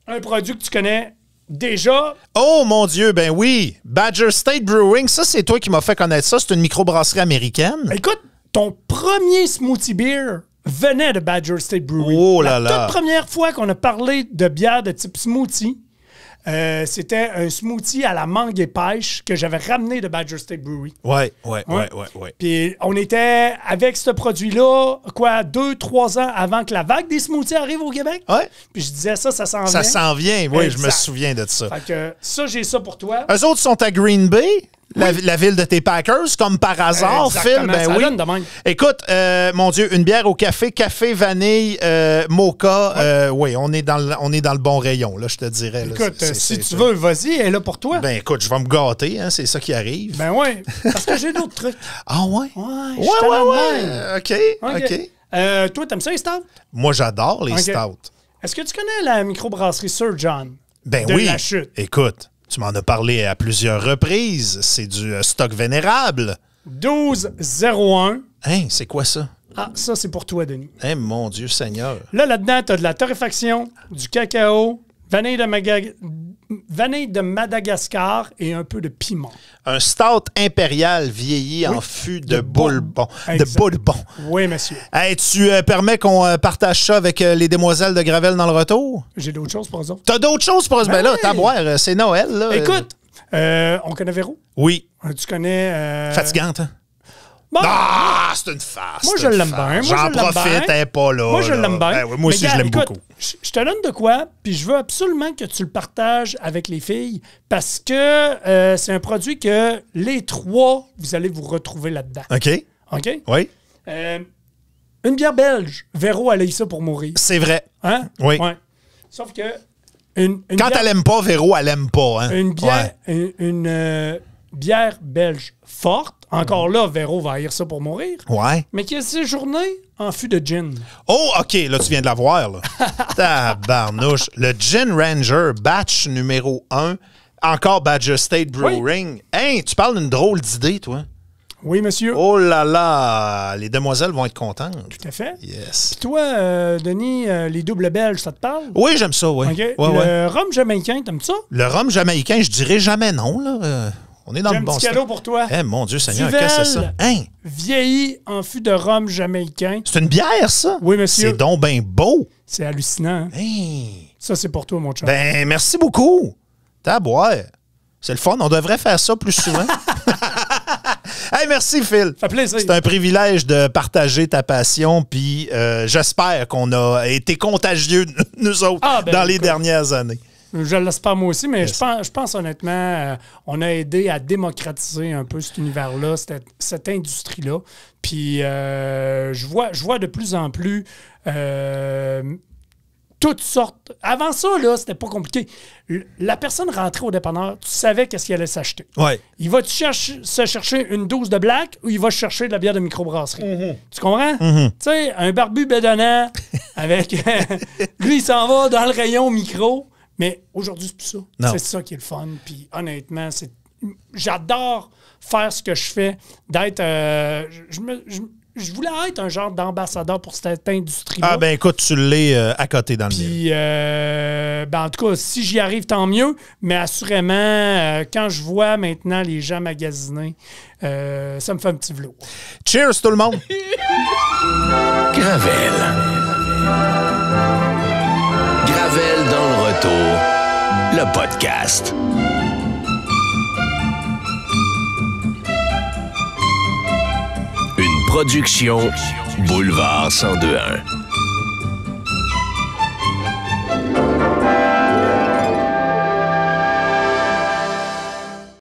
Un produit que tu connais déjà. Oh, mon Dieu, ben oui. Badger State Brewing, ça, c'est toi qui m'as fait connaître ça. C'est une microbrasserie américaine. écoute, ton premier smoothie beer venait de Badger State Brewery. Oh La toute première fois qu'on a parlé de bière de type smoothie, euh, c'était un smoothie à la mangue et pêche que j'avais ramené de Badger State Brewery. Ouais, ouais, ouais, ouais, ouais. Puis on était avec ce produit-là, quoi, deux, trois ans avant que la vague des smoothies arrive au Québec. Ouais. Puis je disais ça, ça s'en vient. Ça s'en vient, oui, je me souviens de ça. Fait que ça, j'ai ça pour toi. Eux autres sont à Green Bay la, ville de tes Packers, comme par hasard, Phil. Ben oui. Écoute, euh, mon Dieu, une bière au café, café, vanille, euh, mocha. Euh, oui, on est, dans le, on est dans le bon rayon, là, je te dirais. écoute, si tu veux, vas-y, elle est là pour toi. Ben écoute, je vais me gâter, hein, c'est ça qui arrive. Ben oui, parce que j'ai d'autres trucs. [LAUGHS] Ah ouais? Ouais, ouais, ouais, OK, OK. toi, t'aimes ça, les stouts? Moi, j'adore les stouts. Est-ce que tu connais la microbrasserie Sir John? Ben de oui. La chute? Écoute. Tu m'en as parlé à plusieurs reprises. C'est du euh, stock vénérable. 1201. Hein, c'est quoi ça? Ah, ça, c'est pour toi, Denis. Hein, mon Dieu Seigneur. Là, là-dedans, tu de la torréfaction, du cacao, vanille de, maga vanille de Madagascar et un peu de piment. Un stout impérial vieilli en fût de, de bourbon. De bourbon. Oui, monsieur. tu euh, permets qu'on euh, partage ça avec euh, les demoiselles de Gravel dans le retour? J'ai d'autres choses pour eux T'as d'autres choses pour eux? Ben, là, ben t'as boire, c'est Noël. Écoute, on connaît Véro? Oui. Tu connais... Fatigante. Hein? ah, c'est une farce. Moi, je l'aime bien. J'en profite, l'aime pas là. Moi, je l'aime bien. Ben moi aussi, je l'aime beaucoup. Je te donne de quoi, puis je veux absolument que tu le partages avec les filles parce que euh, c'est un produit que les trois, vous allez vous retrouver là-dedans. OK. OK? Oui. Euh, une bière belge. Véro, elle a eu ça pour mourir. C'est vrai. Hein? Oui. Ouais. Sauf que. Une, Quand elle aime pas, Véro, elle aime pas. Hein. Une bière. une, euh, bière belge forte. Encore mm. là, Véro va haïr ça pour mourir. Ouais. Mais qui a séjourné en fût de gin. Oh, OK. Là, tu viens de la voir, là. [LAUGHS] Tabarnouche. Le Gin Ranger, batch numéro 1. Encore Badger State Brewing. tu parles d'une drôle d'idée, toi. Oui, monsieur. Oh là là, les demoiselles vont être contentes. Tout à fait. Yes. Puis toi, euh, Denis, euh, les doubles belges, ça te parle? Oui, j'aime ça, oui. le rhum jamaïcain, t'aimes ça? Le rhum jamaïcain, je dirais jamais non, là. Euh. On est dans le un petit cadeau pour toi. Eh mon Dieu Seigneur, qu'est-ce que c'est ça? Hein? Vieilli en fût de rhum jamaïcain. C'est une bière, ça? Oui, monsieur. C'est donc bien beau. C'est hallucinant. Hein? Ça, c'est pour toi, mon chat. Ben, merci beaucoup. T'as à boire. C'est le fun. On devrait faire ça plus souvent. [LAUGHS] Eh merci, Phil. Ça plaisir. C'est un privilège de partager ta passion, puis euh, j'espère qu'on a été contagieux, [LAUGHS] nous autres, ah, ben, dans les dernières années. Je l'espère moi aussi, mais je, pense, je pense honnêtement, euh, on a aidé à démocratiser un peu cet univers-là, cette, industrie-là. Puis euh, je, vois, je vois de plus en plus euh, toutes sortes. Avant ça, là, c'était pas compliqué. La personne rentrait au dépanneur, tu savais qu'est-ce qu'il allait s'acheter. Ouais. Il va chercher, se chercher une dose de black ou il va chercher de la bière de microbrasserie. Mm-hmm. Tu comprends? Mm-hmm. Tu sais, un barbu bédonnant avec. [LAUGHS] lui, il s'en va dans le rayon micro. Mais aujourd'hui, c'est plus ça. C'est ça qui est le fun. Puis honnêtement, c'est j'adore faire ce que je fais, d'être. Euh, je, voulais être un genre d'ambassadeur pour cette industrie. Ah, ben écoute, tu l'es euh, à côté dans le Puis, euh, ben, en tout cas, si j'y arrive, tant mieux. Mais assurément, quand je vois maintenant les gens magasiner, ça me fait un petit velours. Cheers, tout le monde! Gravel. Gravel dans le podcast. Une production Boulevard 1021.